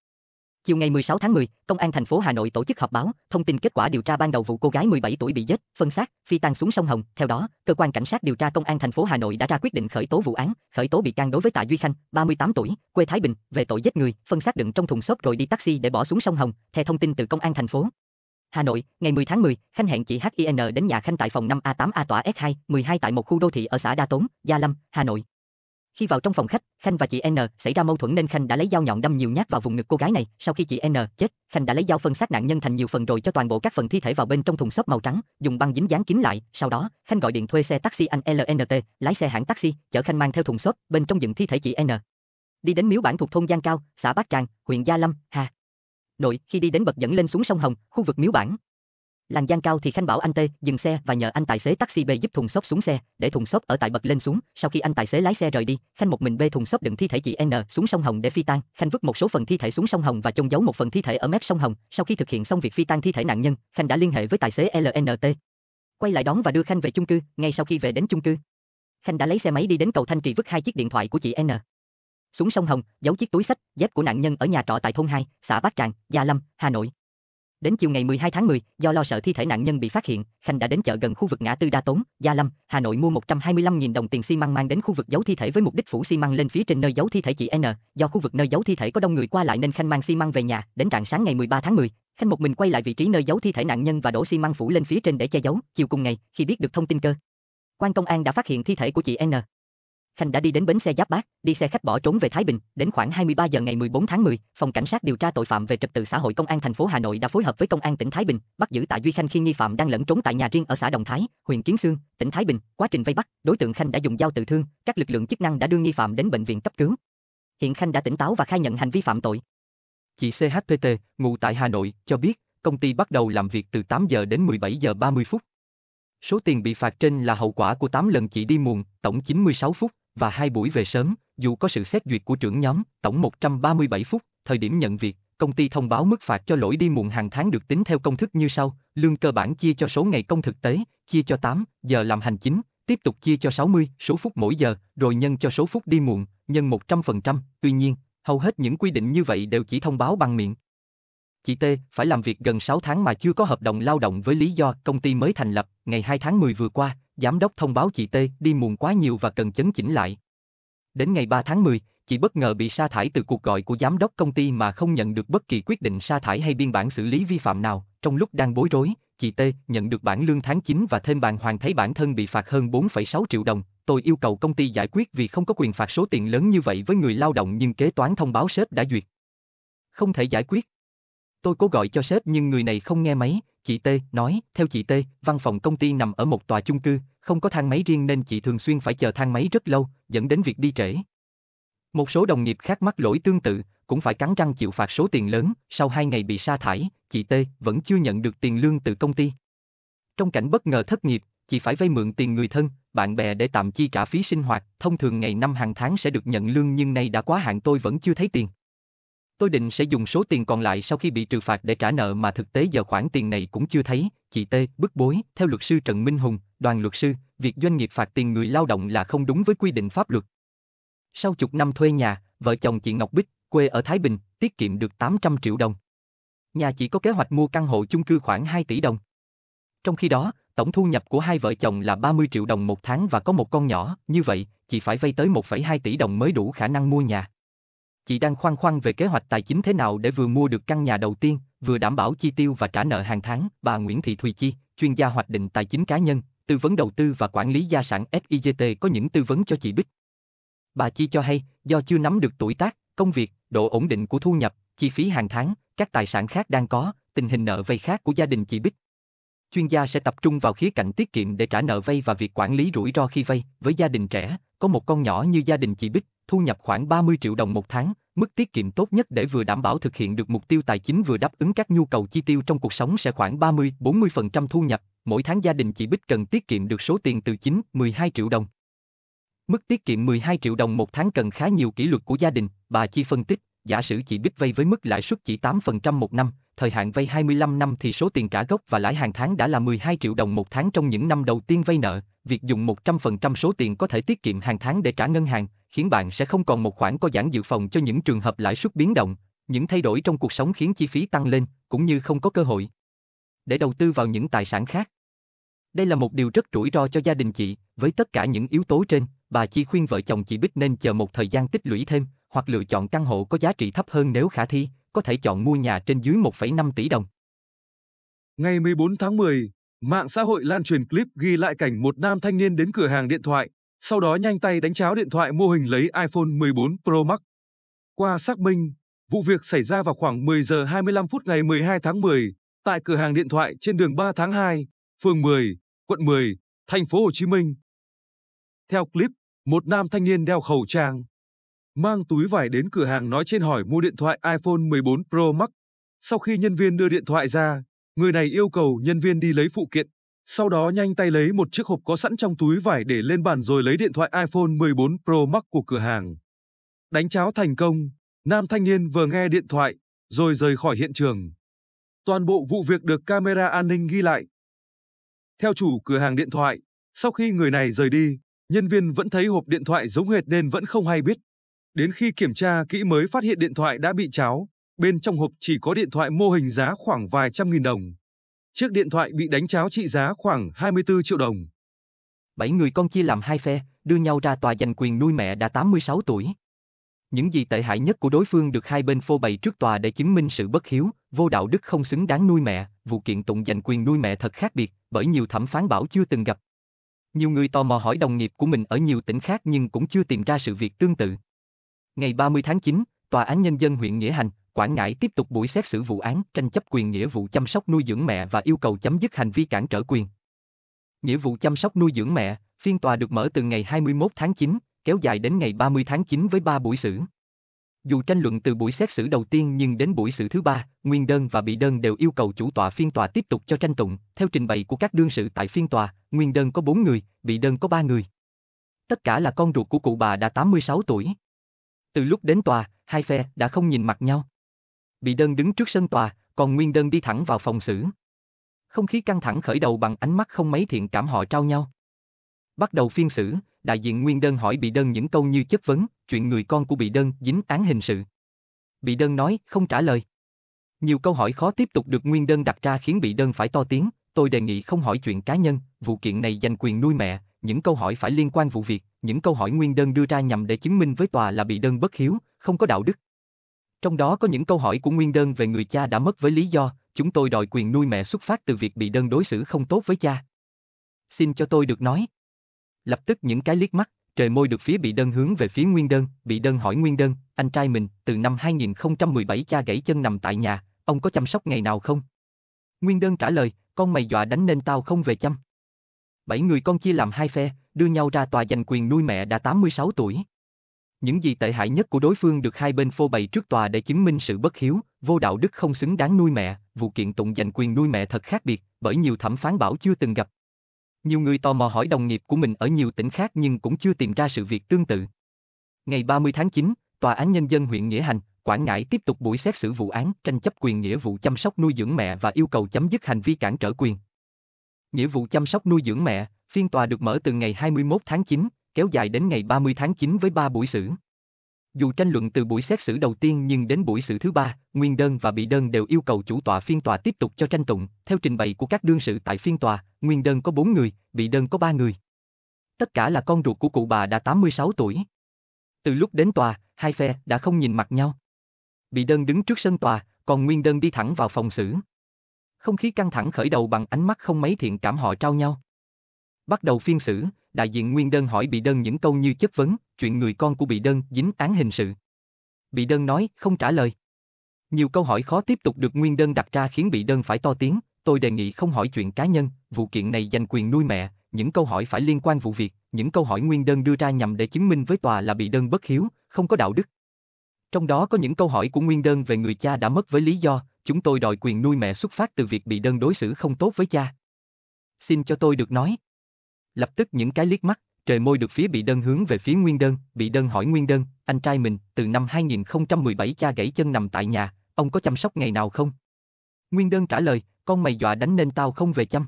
Speaker 5: Chiều ngày 16 tháng 10, Công an thành phố Hà Nội tổ chức họp báo, thông tin kết quả điều tra ban đầu vụ cô gái 17 tuổi bị giết, phân xác, phi tang xuống sông Hồng. Theo đó, cơ quan cảnh sát điều tra Công an thành phố Hà Nội đã ra quyết định khởi tố vụ án, khởi tố bị can đối với Tạ Duy Khanh, 38 tuổi, quê Thái Bình, về tội giết người, phân xác đựng trong thùng xốp rồi đi taxi để bỏ xuống sông Hồng. Theo thông tin từ Công an thành phố Hà Nội, ngày 10 tháng 10, Khanh hẹn chị HIN đến nhà Khanh tại phòng 5A8A tòa S2, 12 tại một khu đô thị ở xã Đa Tốn, Gia Lâm, Hà Nội. Khi vào trong phòng khách, Khanh và chị N xảy ra mâu thuẫn nên Khanh đã lấy dao nhọn đâm nhiều nhát vào vùng ngực cô gái này. Sau khi chị N chết, Khanh đã lấy dao phân xác nạn nhân thành nhiều phần rồi cho toàn bộ các phần thi thể vào bên trong thùng xốp màu trắng, dùng băng dính dán kín lại. Sau đó, Khanh gọi điện thuê xe taxi anh LNT, lái xe hãng taxi, chở Khanh mang theo thùng xốp, bên trong dựng thi thể chị N. Đi đến miếu bản thuộc thôn Giang Cao, xã Bát Tràng, huyện Gia Lâm, Hà. Nội, khi đi đến bậc dẫn lên xuống sông Hồng, khu vực miếu bản, làng giang cao thì khanh bảo anh tê dừng xe và nhờ anh tài xế taxi bê giúp thùng xốp xuống xe để thùng xốp ở tại bậc lên xuống sau khi anh tài xế lái xe rời đi khanh một mình bê thùng xốp đựng thi thể chị n xuống sông hồng để phi tang khanh vứt một số phần thi thể xuống sông hồng và chôn giấu một phần thi thể ở mép sông hồng sau khi thực hiện xong việc phi tang thi thể nạn nhân khanh đã liên hệ với tài xế lnt quay lại đón và đưa khanh về chung cư ngay sau khi về đến chung cư khanh đã lấy xe máy đi đến cầu thanh trì vứt hai chiếc điện thoại của chị n xuống sông hồng giấu chiếc túi sách dép của nạn nhân ở nhà trọ tại thôn hai xã bát tràng gia lâm hà nội Đến chiều ngày 12 tháng 10, do lo sợ thi thể nạn nhân bị phát hiện, Khanh đã đến chợ gần khu vực ngã tư Đa Tốn, Gia Lâm, Hà Nội mua 125.000 đồng tiền xi măng mang đến khu vực giấu thi thể với mục đích phủ xi măng lên phía trên nơi giấu thi thể chị N. Do khu vực nơi giấu thi thể có đông người qua lại nên Khanh mang xi măng về nhà, đến rạng sáng ngày 13 tháng 10, Khanh một mình quay lại vị trí nơi giấu thi thể nạn nhân và đổ xi măng phủ lên phía trên để che giấu. Chiều cùng ngày, khi biết được thông tin cơ, quan công an đã phát hiện thi thể của chị N. Khanh đã đi đến bến xe Giáp Bát, đi xe khách bỏ trốn về Thái Bình, đến khoảng 23 giờ ngày 14 tháng 10, phòng cảnh sát điều tra tội phạm về trật tự xã hội công an thành phố Hà Nội đã phối hợp với công an tỉnh Thái Bình, bắt giữ tại Duy Khanh khi nghi phạm đang lẫn trốn tại nhà riêng ở xã Đồng Thái, huyện Kiến Sương, tỉnh Thái Bình. Quá trình vây bắt, đối tượng Khanh đã dùng dao tự thương, các lực lượng chức năng đã đưa nghi phạm đến bệnh viện cấp cứu. Hiện Khanh đã tỉnh táo và khai nhận hành vi phạm tội. Chị CHPT, ngụ tại Hà Nội, cho biết, công ty bắt đầu làm
Speaker 4: việc từ 8 giờ đến 17 giờ 30 phút. Số tiền bị phạt trên là hậu quả của 8 lần chị đi muộn, tổng 96 phút, và hai buổi về sớm, dù có sự xét duyệt của trưởng nhóm, tổng 137 phút, thời điểm nhận việc, công ty thông báo mức phạt cho lỗi đi muộn hàng tháng được tính theo công thức như sau, lương cơ bản chia cho số ngày công thực tế, chia cho 8 giờ làm hành chính, tiếp tục chia cho 60 số phút mỗi giờ, rồi nhân cho số phút đi muộn, nhân 100%, tuy nhiên, hầu hết những quy định như vậy đều chỉ thông báo bằng miệng, Chị T phải làm việc gần 6 tháng mà chưa có hợp đồng lao động với lý do công ty mới thành lập, ngày 2 tháng 10 vừa qua, giám đốc thông báo chị T đi muộn quá nhiều và cần chấn chỉnh lại. Đến ngày 3 tháng 10, chị bất ngờ bị sa thải từ cuộc gọi của giám đốc công ty mà không nhận được bất kỳ quyết định sa thải hay biên bản xử lý vi phạm nào. Trong lúc đang bối rối, chị T nhận được bản lương tháng 9 và thêm bàn hoàng thấy bản thân bị phạt hơn 4,6 triệu đồng. Tôi yêu cầu công ty giải quyết vì không có quyền phạt số tiền lớn như vậy với người lao động nhưng kế toán thông báo sếp đã duyệt. Không thể giải quyết. Tôi cố gọi cho sếp nhưng người này không nghe máy, chị T nói, theo chị T, văn phòng công ty nằm ở một tòa chung cư, không có thang máy riêng nên chị thường xuyên phải chờ thang máy rất lâu, dẫn đến việc đi trễ. Một số đồng nghiệp khác mắc lỗi tương tự, cũng phải cắn răng chịu phạt số tiền lớn, sau hai ngày bị sa thải, chị T vẫn chưa nhận được tiền lương từ công ty. Trong cảnh bất ngờ thất nghiệp, chị phải vay mượn tiền người thân, bạn bè để tạm chi trả phí sinh hoạt, thông thường ngày năm hàng tháng sẽ được nhận lương nhưng nay đã quá hạn tôi vẫn chưa thấy tiền. Tôi định sẽ dùng số tiền còn lại sau khi bị trừ phạt để trả nợ mà thực tế giờ khoản tiền này cũng chưa thấy, chị T bức bối, theo luật sư Trần Minh Hùng, đoàn luật sư, việc doanh nghiệp phạt tiền người lao động là không đúng với quy định pháp luật. Sau chục năm thuê nhà, vợ chồng chị Ngọc Bích, quê ở Thái Bình, tiết kiệm được 800 triệu đồng. Nhà chỉ có kế hoạch mua căn hộ chung cư khoảng 2 tỷ đồng. Trong khi đó, tổng thu nhập của hai vợ chồng là 30 triệu đồng một tháng và có một con nhỏ, như vậy, chị phải vay tới 1,2 tỷ đồng mới đủ khả năng mua nhà chị đang khoan khoan về kế hoạch tài chính thế nào để vừa mua được căn nhà đầu tiên, vừa đảm bảo chi tiêu và trả nợ hàng tháng. Bà Nguyễn Thị Thùy Chi, chuyên gia hoạch định tài chính cá nhân, tư vấn đầu tư và quản lý gia sản FIGT có những tư vấn cho chị Bích. Bà Chi cho hay, do chưa nắm được tuổi tác, công việc, độ ổn định của thu nhập, chi phí hàng tháng, các tài sản khác đang có, tình hình nợ vay khác của gia đình chị Bích, chuyên gia sẽ tập trung vào khía cạnh tiết kiệm để trả nợ vay và việc quản lý rủi ro khi vay. Với gia đình trẻ, có một con nhỏ như gia đình chị Bích, thu nhập khoảng 30 triệu đồng một tháng, mức tiết kiệm tốt nhất để vừa đảm bảo thực hiện được mục tiêu tài chính vừa đáp ứng các nhu cầu chi tiêu trong cuộc sống sẽ khoảng 30-40% thu nhập. Mỗi tháng gia đình chị Bích cần tiết kiệm được số tiền từ 9-12 triệu đồng. Mức tiết kiệm 12 triệu đồng một tháng cần khá nhiều kỷ luật của gia đình, bà Chi phân tích, giả sử chị Bích vay với mức lãi suất chỉ 8% một năm, thời hạn vay 25 năm thì số tiền trả gốc và lãi hàng tháng đã là 12 triệu đồng một tháng trong những năm đầu tiên vay nợ. Việc dùng 100% số tiền có thể tiết kiệm hàng tháng để trả ngân hàng, khiến bạn sẽ không còn một khoản có giãn dự phòng cho những trường hợp lãi suất biến động. Những thay đổi trong cuộc sống khiến chi phí tăng lên, cũng như không có cơ hội để đầu tư vào những tài sản khác. Đây là một điều rất rủi ro cho gia đình chị, với tất cả những yếu tố trên, bà Chi khuyên vợ chồng chị Bích nên chờ một thời gian tích lũy thêm, hoặc lựa chọn căn hộ có giá trị thấp hơn nếu khả thi, có thể chọn mua nhà trên dưới 1,5 tỷ đồng. Ngày
Speaker 6: 14 tháng 10, mạng xã hội lan truyền clip ghi lại cảnh một nam thanh niên đến cửa hàng điện thoại, sau đó nhanh tay đánh cháo điện thoại mô hình lấy iPhone 14 Pro Max. Qua xác minh, vụ việc xảy ra vào khoảng 10 giờ 25 phút ngày 12 tháng 10 tại cửa hàng điện thoại trên đường 3 tháng 2, phường 10, quận 10, thành phố Hồ Chí Minh. Theo clip, một nam thanh niên đeo khẩu trang, mang túi vải đến cửa hàng nói trên hỏi mua điện thoại iPhone 14 Pro Max. Sau khi nhân viên đưa điện thoại ra, người này yêu cầu nhân viên đi lấy phụ kiện, sau đó nhanh tay lấy một chiếc hộp có sẵn trong túi vải để lên bàn rồi lấy điện thoại iPhone 14 Pro Max của cửa hàng. Đánh cháo thành công, nam thanh niên vừa nghe điện thoại, rồi rời khỏi hiện trường. Toàn bộ vụ việc được camera an ninh ghi lại. Theo chủ cửa hàng điện thoại, sau khi người này rời đi, nhân viên vẫn thấy hộp điện thoại giống hệt nên vẫn không hay biết Đến khi kiểm tra kỹ mới phát hiện điện thoại đã bị cháo, bên trong hộp chỉ có điện thoại mô hình giá khoảng vài trăm nghìn đồng. Chiếc điện thoại bị đánh cháo trị giá khoảng 24 triệu đồng. Bảy người con chia làm hai phe,
Speaker 4: đưa nhau ra tòa giành quyền nuôi mẹ đã 86 tuổi. Những gì tệ hại nhất của đối phương được hai bên phô bày trước tòa để chứng minh sự bất hiếu, vô đạo đức không xứng đáng nuôi mẹ, vụ kiện tụng giành quyền nuôi mẹ thật khác biệt, bởi nhiều thẩm phán bảo chưa từng gặp. Nhiều người tò mò hỏi đồng nghiệp của mình ở nhiều tỉnh khác nhưng cũng chưa tìm ra sự việc tương tự. Ngày 30 tháng 9, Tòa án Nhân dân huyện Nghĩa Hành, Quảng Ngãi tiếp tục buổi xét xử vụ án tranh chấp quyền nghĩa vụ chăm sóc nuôi dưỡng mẹ và yêu cầu chấm dứt hành vi cản trở quyền. Nghĩa vụ chăm sóc nuôi dưỡng mẹ, phiên tòa được mở từ ngày 21 tháng 9, kéo dài đến ngày 30 tháng 9 với 3 buổi xử. Dù tranh luận từ buổi xét xử đầu tiên nhưng đến buổi xử thứ ba, nguyên đơn và bị đơn đều yêu cầu chủ tọa phiên tòa tiếp tục cho tranh tụng. Theo trình bày của các đương sự tại phiên tòa, nguyên đơn có 4 người, bị đơn có 3 người. Tất cả là con ruột của cụ bà đã 86 tuổi. Từ lúc đến tòa, hai phe đã không nhìn mặt nhau. Bị đơn đứng trước sân tòa, còn Nguyên đơn đi thẳng vào phòng xử. Không khí căng thẳng khởi đầu bằng ánh mắt không mấy thiện cảm họ trao nhau. Bắt đầu phiên xử, đại diện Nguyên đơn hỏi bị đơn những câu như chất vấn, chuyện người con của bị đơn dính án hình sự. Bị đơn nói, không trả lời. Nhiều câu hỏi khó tiếp tục được Nguyên đơn đặt ra khiến bị đơn phải to tiếng, tôi đề nghị không hỏi chuyện cá nhân, vụ kiện này giành quyền nuôi mẹ, những câu hỏi phải liên quan vụ việc, những câu hỏi nguyên đơn đưa ra nhằm để chứng minh với tòa là bị đơn bất hiếu, không có đạo đức. Trong đó có những câu hỏi của nguyên đơn về người cha đã mất với lý do, chúng tôi đòi quyền nuôi mẹ xuất phát từ việc bị đơn đối xử không tốt với cha. Xin cho tôi được nói. Lập tức những cái liếc mắt, trời môi được phía bị đơn hướng về phía nguyên đơn, bị đơn hỏi nguyên đơn, anh trai mình, từ năm 2017 cha gãy chân nằm tại nhà, ông có chăm sóc ngày nào không? Nguyên đơn trả lời, con mày dọa đánh nên tao không về chăm bảy người con chia làm hai phe, đưa nhau ra tòa giành quyền nuôi mẹ đã 86 tuổi. Những gì tệ hại nhất của đối phương được hai bên phô bày trước tòa để chứng minh sự bất hiếu, vô đạo đức không xứng đáng nuôi mẹ, vụ kiện tụng giành quyền nuôi mẹ thật khác biệt, bởi nhiều thẩm phán bảo chưa từng gặp. Nhiều người tò mò hỏi đồng nghiệp của mình ở nhiều tỉnh khác nhưng cũng chưa tìm ra sự việc tương tự. Ngày 30 tháng 9, Tòa án Nhân dân huyện Nghĩa Hành, Quảng Ngãi tiếp tục buổi xét xử vụ án tranh chấp quyền nghĩa vụ chăm sóc nuôi dưỡng mẹ và yêu cầu chấm dứt hành vi cản trở quyền. Nghĩa vụ chăm sóc nuôi dưỡng mẹ, phiên tòa được mở từ ngày 21 tháng 9, kéo dài đến ngày 30 tháng 9 với 3 buổi xử. Dù tranh luận từ buổi xét xử đầu tiên nhưng đến buổi xử thứ ba, nguyên đơn và bị đơn đều yêu cầu chủ tọa phiên tòa tiếp tục cho tranh tụng. Theo trình bày của các đương sự tại phiên tòa, nguyên đơn có 4 người, bị đơn có 3 người. Tất cả là con ruột của cụ bà đã 86 tuổi. Từ lúc đến tòa, hai phe đã không nhìn mặt nhau. Bị đơn đứng trước sân tòa, còn nguyên đơn đi thẳng vào phòng xử. Không khí căng thẳng khởi đầu bằng ánh mắt không mấy thiện cảm họ trao nhau. Bắt đầu phiên xử, đại diện nguyên đơn hỏi bị đơn những câu như chất vấn, chuyện người con của bị đơn dính án hình sự. Bị đơn nói, không trả lời. Nhiều câu hỏi khó tiếp tục được nguyên đơn đặt ra khiến bị đơn phải to tiếng, tôi đề nghị không hỏi chuyện cá nhân, vụ kiện này dành quyền nuôi mẹ, những câu hỏi phải liên quan vụ việc, những câu hỏi nguyên đơn đưa ra nhằm để chứng minh với tòa là bị đơn bất hiếu, không có đạo đức. Trong đó có những câu hỏi của nguyên đơn về người cha đã mất với lý do chúng tôi đòi quyền nuôi mẹ xuất phát từ việc bị đơn đối xử không tốt với cha. Xin cho tôi được nói. Lập tức những cái liếc mắt, trời môi được phía bị đơn hướng về phía Nguyên Đơn, bị đơn hỏi Nguyên Đơn, anh trai mình, từ năm 2017 cha gãy chân nằm tại nhà, ông có chăm sóc ngày nào không? Nguyên Đơn trả lời, con mày dọa đánh nên tao không về chăm.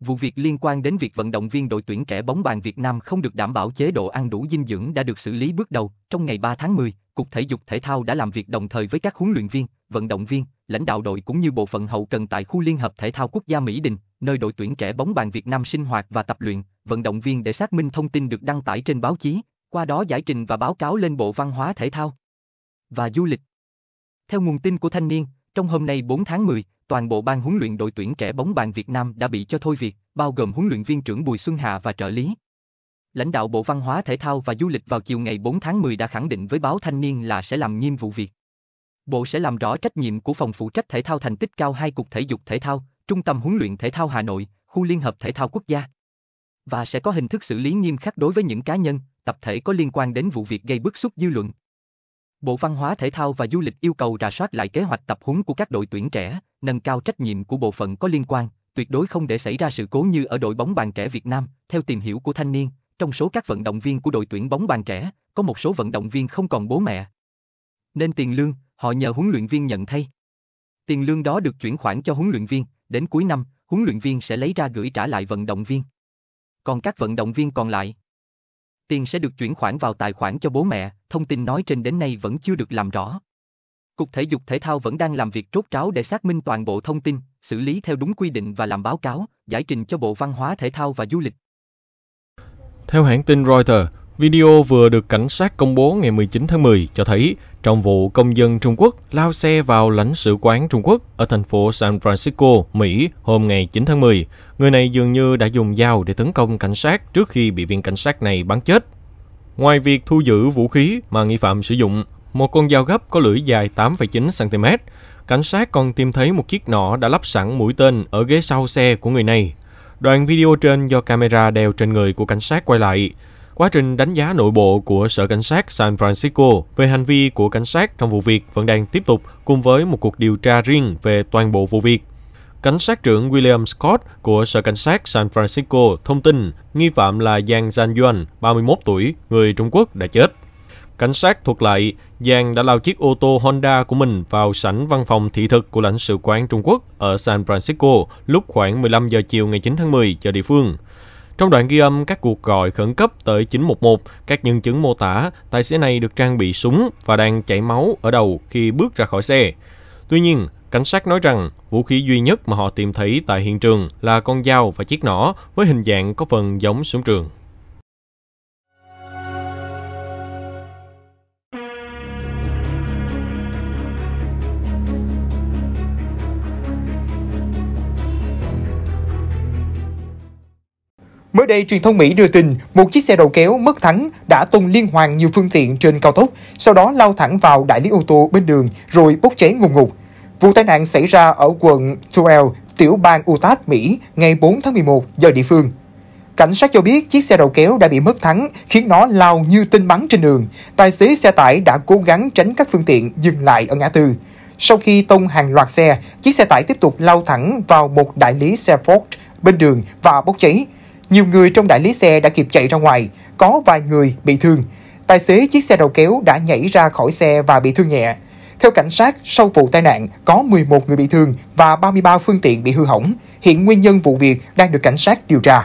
Speaker 4: Vụ việc liên quan đến việc vận động viên đội tuyển trẻ bóng bàn Việt Nam không được đảm bảo chế độ ăn đủ dinh dưỡng đã được xử lý bước đầu. Trong ngày 3 tháng 10, Cục Thể dục Thể thao đã làm việc đồng thời với các huấn luyện viên, vận động viên, lãnh đạo đội cũng như bộ phận hậu cần tại khu Liên hợp Thể thao Quốc gia Mỹ Đình, nơi đội tuyển trẻ bóng bàn Việt Nam sinh hoạt và tập luyện, vận động viên để xác minh thông tin được đăng tải trên báo chí, qua đó giải trình và báo cáo lên Bộ Văn hóa Thể thao và Du lịch. Theo nguồn tin của thanh niên, trong hôm nay 4 tháng 10, toàn bộ ban huấn luyện đội tuyển trẻ bóng bàn Việt Nam đã bị cho thôi việc, bao gồm huấn luyện viên trưởng Bùi Xuân Hà và trợ lý. Lãnh đạo Bộ Văn hóa Thể thao và Du lịch vào chiều ngày 4 tháng 10 đã khẳng định với báo Thanh niên là sẽ làm nghiêm vụ việc. Bộ sẽ làm rõ trách nhiệm của phòng phụ trách thể thao thành tích cao hai cục thể dục thể thao, Trung tâm huấn luyện thể thao Hà Nội, khu liên hợp thể thao quốc gia. Và sẽ có hình thức xử lý nghiêm khắc đối với những cá nhân, tập thể có liên quan đến vụ việc gây bức xúc dư luận. Bộ Văn hóa Thể thao và Du lịch yêu cầu rà soát lại kế hoạch tập huấn của các đội tuyển trẻ, nâng cao trách nhiệm của bộ phận có liên quan, tuyệt đối không để xảy ra sự cố như ở đội bóng bàn trẻ Việt Nam. Theo tìm hiểu của thanh niên, trong số các vận động viên của đội tuyển bóng bàn trẻ, có một số vận động viên không còn bố mẹ. Nên tiền lương, họ nhờ huấn luyện viên nhận thay. Tiền lương đó được chuyển khoản cho huấn luyện viên, đến cuối năm, huấn luyện viên sẽ lấy ra gửi trả lại vận động viên. Còn các vận động viên còn lại, tiền sẽ được chuyển khoản vào tài khoản cho bố mẹ, thông tin nói trên đến nay vẫn chưa được làm rõ. Cục Thể dục Thể thao vẫn đang làm việc trốt ráo để xác minh toàn bộ thông tin, xử lý theo đúng quy định và làm báo cáo, giải trình cho Bộ Văn hóa Thể thao và Du lịch.
Speaker 7: Theo hãng tin Reuters, Video vừa được cảnh sát công bố ngày 19 tháng 10 cho thấy trong vụ công dân Trung Quốc lao xe vào lãnh sự quán Trung Quốc ở thành phố San Francisco, Mỹ hôm ngày 9 tháng 10, người này dường như đã dùng dao để tấn công cảnh sát trước khi bị viên cảnh sát này bắn chết. Ngoài việc thu giữ vũ khí mà nghi phạm sử dụng, một con dao gấp có lưỡi dài 8,9 cm, cảnh sát còn tìm thấy một chiếc nỏ đã lắp sẵn mũi tên ở ghế sau xe của người này. Đoạn video trên do camera đeo trên người của cảnh sát quay lại, Quá trình đánh giá nội bộ của Sở Cảnh sát San Francisco về hành vi của cảnh sát trong vụ việc vẫn đang tiếp tục cùng với một cuộc điều tra riêng về toàn bộ vụ việc. Cảnh sát trưởng William Scott của Sở Cảnh sát San Francisco thông tin nghi phạm là Giang Zhan Yuan, 31 tuổi, người Trung Quốc đã chết. Cảnh sát thuật lại, Giang đã lao chiếc ô tô Honda của mình vào sảnh văn phòng thị thực của lãnh sự quán Trung Quốc ở San Francisco lúc khoảng 15 giờ chiều ngày 9 tháng 10 giờ địa phương. Trong đoạn ghi âm các cuộc gọi khẩn cấp tới 911, các nhân chứng mô tả tài xế này được trang bị súng và đang chảy máu ở đầu khi bước ra khỏi xe. Tuy nhiên, cảnh sát nói rằng vũ khí duy nhất mà họ tìm thấy tại hiện trường là con dao và chiếc nỏ với hình dạng có phần giống súng trường.
Speaker 2: Mới đây, truyền thông Mỹ đưa tin một chiếc xe đầu kéo mất thắng đã tung liên hoàn nhiều phương tiện trên cao tốc, sau đó lao thẳng vào đại lý ô tô bên đường rồi bốc cháy ngùng ngụt. Vụ tai nạn xảy ra ở quận Tuel, tiểu bang Utah, Mỹ ngày 4 tháng 11 giờ địa phương. Cảnh sát cho biết chiếc xe đầu kéo đã bị mất thắng, khiến nó lao như tinh bắn trên đường. Tài xế xe tải đã cố gắng tránh các phương tiện dừng lại ở ngã tư. Sau khi tông hàng loạt xe, chiếc xe tải tiếp tục lao thẳng vào một đại lý xe Ford bên đường và bốc cháy. Nhiều người trong đại lý xe đã kịp chạy ra ngoài, có vài người bị thương. Tài xế chiếc xe đầu kéo đã nhảy ra khỏi xe và bị thương nhẹ. Theo cảnh sát, sau vụ tai nạn có 11 người bị thương và 33 phương tiện bị hư hỏng. Hiện nguyên nhân vụ việc đang được cảnh sát điều tra.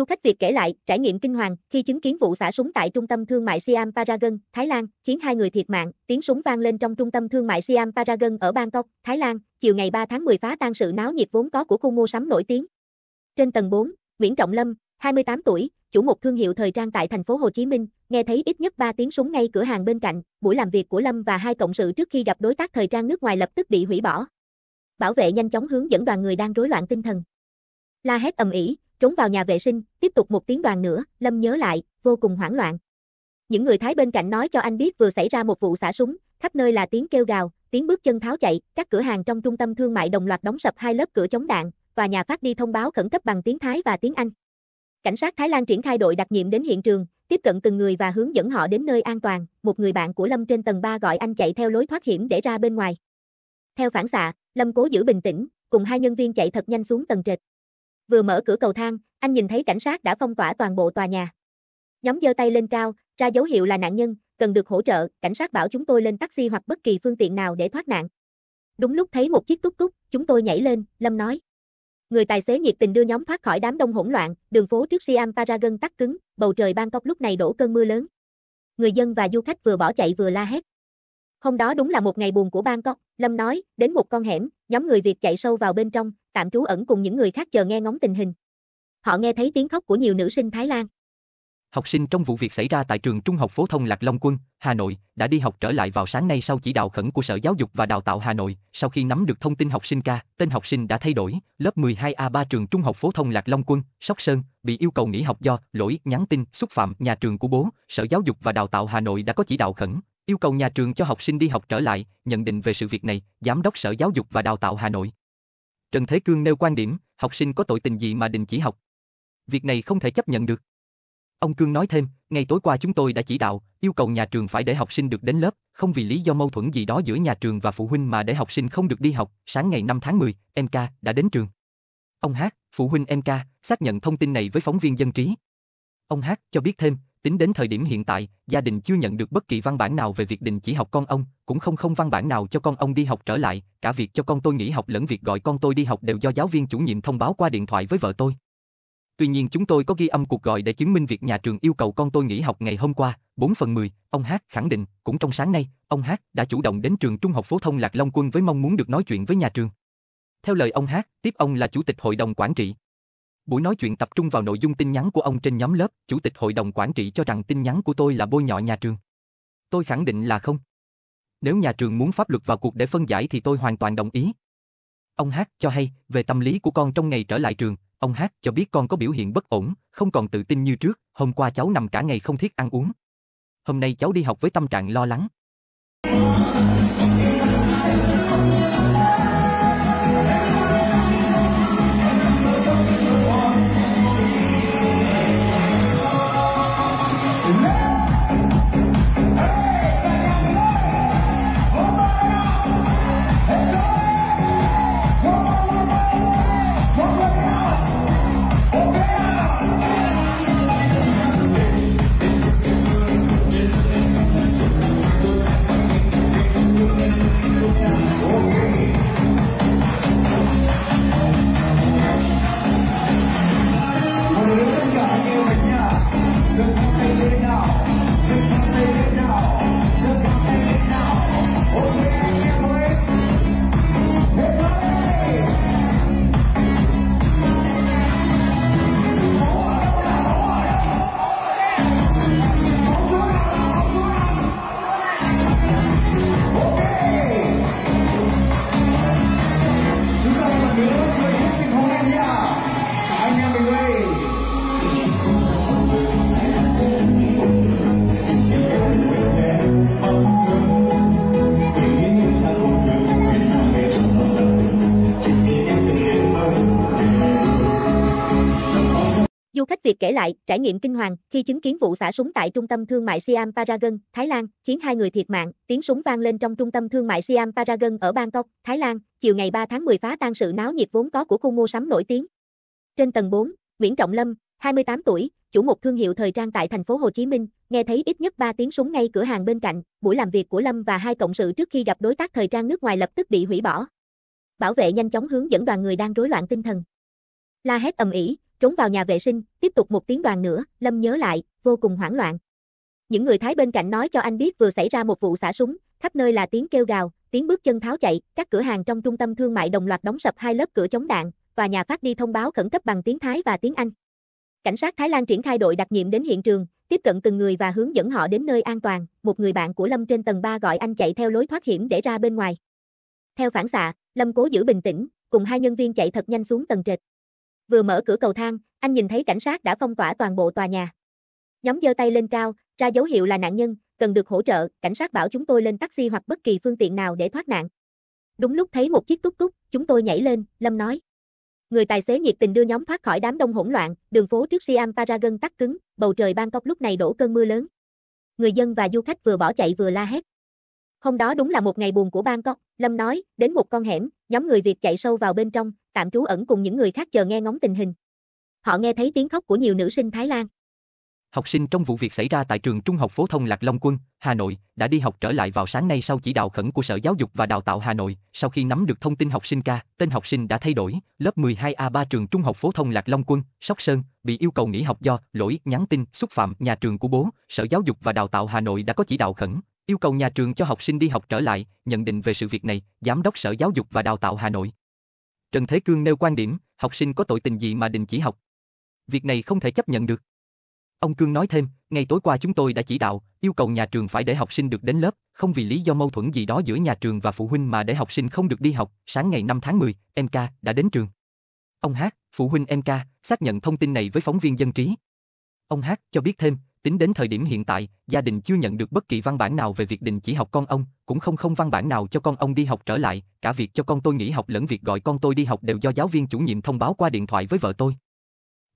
Speaker 3: Du khách Việt kể lại trải nghiệm kinh hoàng khi chứng kiến vụ xả súng tại trung tâm thương mại Siam Paragon, Thái Lan, khiến hai người thiệt mạng. Tiếng súng vang lên trong trung tâm thương mại Siam Paragon ở Bangkok, Thái Lan, chiều ngày 3 tháng 10 phá tan sự náo nhiệt vốn có của khu mua sắm nổi tiếng. Trên tầng 4, Nguyễn Trọng Lâm, 28 tuổi, chủ một thương hiệu thời trang tại thành phố Hồ Chí Minh, nghe thấy ít nhất 3 tiếng súng ngay cửa hàng bên cạnh. Buổi làm việc của Lâm và hai cộng sự trước khi gặp đối tác thời trang nước ngoài lập tức bị hủy bỏ. Bảo vệ nhanh chóng hướng dẫn đoàn người đang rối loạn tinh thần. La hét ầm ĩ, trốn vào nhà vệ sinh, tiếp tục một tiếng đoàn nữa, Lâm nhớ lại, vô cùng hoảng loạn. Những người Thái bên cạnh nói cho anh biết vừa xảy ra một vụ xả súng, khắp nơi là tiếng kêu gào, tiếng bước chân tháo chạy, các cửa hàng trong trung tâm thương mại đồng loạt đóng sập hai lớp cửa chống đạn, và nhà phát đi thông báo khẩn cấp bằng tiếng Thái và tiếng Anh. Cảnh sát Thái Lan triển khai đội đặc nhiệm đến hiện trường, tiếp cận từng người và hướng dẫn họ đến nơi an toàn, một người bạn của Lâm trên tầng 3 gọi anh chạy theo lối thoát hiểm để ra bên ngoài. Theo phản xạ, Lâm cố giữ bình tĩnh, cùng hai nhân viên chạy thật nhanh xuống tầng trệt. Vừa mở cửa cầu thang, anh nhìn thấy cảnh sát đã phong tỏa toàn bộ tòa nhà. Nhóm giơ tay lên cao, ra dấu hiệu là nạn nhân, cần được hỗ trợ, cảnh sát bảo chúng tôi lên taxi hoặc bất kỳ phương tiện nào để thoát nạn. Đúng lúc thấy một chiếc túc túc, chúng tôi nhảy lên, Lâm nói. Người tài xế nhiệt tình đưa nhóm thoát khỏi đám đông hỗn loạn, đường phố trước Siam Paragon tắc cứng, bầu trời Bangkok lúc này đổ cơn mưa lớn. Người dân và du khách vừa bỏ chạy vừa la hét. Hôm đó đúng là một ngày buồn của Bangkok, Lâm nói, đến một con hẻm, nhóm người Việt chạy sâu vào bên trong, tạm trú ẩn cùng những người khác chờ nghe ngóng tình hình. Họ nghe thấy tiếng khóc của nhiều nữ sinh Thái Lan.
Speaker 4: Học sinh trong vụ việc xảy ra tại trường Trung học phổ thông Lạc Long Quân, Hà Nội, đã đi học trở lại vào sáng nay sau chỉ đạo khẩn của Sở Giáo dục và Đào tạo Hà Nội. Sau khi nắm được thông tin học sinh ca, tên học sinh đã thay đổi, lớp 12A3 trường Trung học phổ thông Lạc Long Quân, Sóc Sơn, bị yêu cầu nghỉ học do lỗi nhắn tin xúc phạm nhà trường của bố. Sở Giáo dục và Đào tạo Hà Nội đã có chỉ đạo khẩn, yêu cầu nhà trường cho học sinh đi học trở lại, nhận định về sự việc này, Giám đốc Sở Giáo dục và Đào tạo Hà Nội. Trần Thế Cương nêu quan điểm, học sinh có tội tình gì mà đình chỉ học. Việc này không thể chấp nhận được. Ông Cương nói thêm, ngày tối qua chúng tôi đã chỉ đạo, yêu cầu nhà trường phải để học sinh được đến lớp, không vì lý do mâu thuẫn gì đó giữa nhà trường và phụ huynh mà để học sinh không được đi học. Sáng ngày 5 tháng 10, em K đã đến trường. Ông Hát, phụ huynh em K, xác nhận thông tin này với phóng viên dân trí. Ông Hát cho biết thêm, Tính đến thời điểm hiện tại, gia đình chưa nhận được bất kỳ văn bản nào về việc đình chỉ học con ông, cũng không không văn bản nào cho con ông đi học trở lại, cả việc cho con tôi nghỉ học lẫn việc gọi con tôi đi học đều do giáo viên chủ nhiệm thông báo qua điện thoại với vợ tôi. Tuy nhiên chúng tôi có ghi âm cuộc gọi để chứng minh việc nhà trường yêu cầu con tôi nghỉ học ngày hôm qua, 4 phần 10, ông Hát khẳng định, cũng trong sáng nay, ông Hát đã chủ động đến trường trung học phổ thông Lạc Long Quân với mong muốn được nói chuyện với nhà trường. Theo lời ông Hát, tiếp ông là chủ tịch hội đồng quản trị. Buổi nói chuyện tập trung vào nội dung tin nhắn của ông trên nhóm lớp, chủ tịch hội đồng quản trị cho rằng tin nhắn của tôi là bôi nhọ nhà trường. Tôi khẳng định là không. Nếu nhà trường muốn pháp luật vào cuộc để phân giải thì tôi hoàn toàn đồng ý. Ông Hát cho hay, về tâm lý của con trong ngày trở lại trường, ông Hát cho biết con có biểu hiện bất ổn, không còn tự tin như trước, hôm qua cháu nằm cả ngày không thiết ăn uống. Hôm nay cháu đi học với tâm trạng lo lắng.
Speaker 3: kể lại trải nghiệm kinh hoàng khi chứng kiến vụ xả súng tại trung tâm thương mại Siam Paragon, Thái Lan, khiến hai người thiệt mạng. Tiếng súng vang lên trong trung tâm thương mại Siam Paragon ở Bangkok, Thái Lan, chiều ngày 3 tháng 10 phá tan sự náo nhiệt vốn có của khu mua sắm nổi tiếng. Trên tầng 4, Nguyễn Trọng Lâm, 28 tuổi, chủ một thương hiệu thời trang tại thành phố Hồ Chí Minh, nghe thấy ít nhất 3 tiếng súng ngay cửa hàng bên cạnh, buổi làm việc của Lâm và hai cộng sự trước khi gặp đối tác thời trang nước ngoài lập tức bị hủy bỏ. Bảo vệ nhanh chóng hướng dẫn đoàn người đang rối loạn tinh thần. La hét ầm ĩ, trốn vào nhà vệ sinh, tiếp tục một tiếng đoàn nữa, Lâm nhớ lại, vô cùng hoảng loạn. Những người Thái bên cạnh nói cho anh biết vừa xảy ra một vụ xả súng, khắp nơi là tiếng kêu gào, tiếng bước chân tháo chạy, các cửa hàng trong trung tâm thương mại đồng loạt đóng sập hai lớp cửa chống đạn, và nhà phát đi thông báo khẩn cấp bằng tiếng Thái và tiếng Anh. Cảnh sát Thái Lan triển khai đội đặc nhiệm đến hiện trường, tiếp cận từng người và hướng dẫn họ đến nơi an toàn, một người bạn của Lâm trên tầng 3 gọi anh chạy theo lối thoát hiểm để ra bên ngoài. Theo phản xạ, Lâm cố giữ bình tĩnh, cùng hai nhân viên chạy thật nhanh xuống tầng trệt. Vừa mở cửa cầu thang, anh nhìn thấy cảnh sát đã phong tỏa toàn bộ tòa nhà. Nhóm giơ tay lên cao, ra dấu hiệu là nạn nhân, cần được hỗ trợ, cảnh sát bảo chúng tôi lên taxi hoặc bất kỳ phương tiện nào để thoát nạn. Đúng lúc thấy một chiếc túc túc, chúng tôi nhảy lên, Lâm nói. Người tài xế nhiệt tình đưa nhóm thoát khỏi đám đông hỗn loạn, đường phố trước Siam Paragon tắc cứng, bầu trời bangkok lúc này đổ cơn mưa lớn. Người dân và du khách vừa bỏ chạy vừa la hét. Hôm đó đúng là một ngày buồn của Bangkok, Lâm nói, đến một con hẻm, nhóm người Việt chạy sâu vào bên trong, tạm trú ẩn cùng những người khác chờ nghe ngóng tình hình. Họ nghe thấy tiếng khóc của nhiều nữ sinh Thái Lan.
Speaker 4: Học sinh trong vụ việc xảy ra tại trường Trung học phổ thông Lạc Long Quân, Hà Nội, đã đi học trở lại vào sáng nay sau chỉ đạo khẩn của Sở Giáo dục và Đào tạo Hà Nội. Sau khi nắm được thông tin học sinh ca, tên học sinh đã thay đổi, lớp 12A3 trường Trung học phổ thông Lạc Long Quân, Sóc Sơn, bị yêu cầu nghỉ học do lỗi nhắn tin xúc phạm nhà trường của bố. Sở Giáo dục và Đào tạo Hà Nội đã có chỉ đạo khẩn, yêu cầu nhà trường cho học sinh đi học trở lại, nhận định về sự việc này, Giám đốc Sở Giáo dục và Đào tạo Hà Nội. Trần Thế Cương nêu quan điểm, học sinh có tội tình gì mà đình chỉ học. Việc này không thể chấp nhận được. Ông Cương nói thêm, ngày tối qua chúng tôi đã chỉ đạo, yêu cầu nhà trường phải để học sinh được đến lớp, không vì lý do mâu thuẫn gì đó giữa nhà trường và phụ huynh mà để học sinh không được đi học. Sáng ngày 5 tháng 10, em K đã đến trường. Ông Hát, phụ huynh em K, xác nhận thông tin này với phóng viên dân trí. Ông Hát cho biết thêm, Tính đến thời điểm hiện tại, gia đình chưa nhận được bất kỳ văn bản nào về việc đình chỉ học con ông, cũng không không văn bản nào cho con ông đi học trở lại, cả việc cho con tôi nghỉ học lẫn việc gọi con tôi đi học đều do giáo viên chủ nhiệm thông báo qua điện thoại với vợ tôi.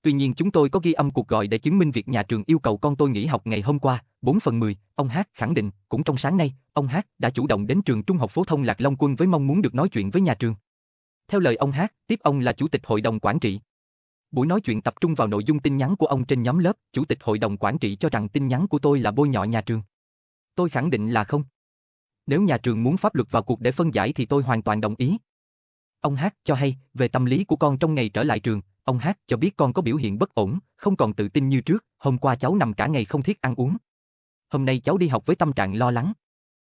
Speaker 4: Tuy nhiên chúng tôi có ghi âm cuộc gọi để chứng minh việc nhà trường yêu cầu con tôi nghỉ học ngày hôm qua, 4 phần 10, ông Hát khẳng định, cũng trong sáng nay, ông Hát đã chủ động đến trường trung học phổ thông Lạc Long Quân với mong muốn được nói chuyện với nhà trường. Theo lời ông Hát, tiếp ông là chủ tịch hội đồng quản trị. Buổi nói chuyện tập trung vào nội dung tin nhắn của ông trên nhóm lớp, chủ tịch hội đồng quản trị cho rằng tin nhắn của tôi là bôi nhọ nhà trường. Tôi khẳng định là không. Nếu nhà trường muốn pháp luật vào cuộc để phân giải thì tôi hoàn toàn đồng ý. Ông Hát cho hay, về tâm lý của con trong ngày trở lại trường, ông Hát cho biết con có biểu hiện bất
Speaker 5: ổn, không còn tự tin như trước, hôm qua cháu nằm cả ngày không thiết ăn uống. Hôm nay cháu đi học với tâm trạng lo lắng,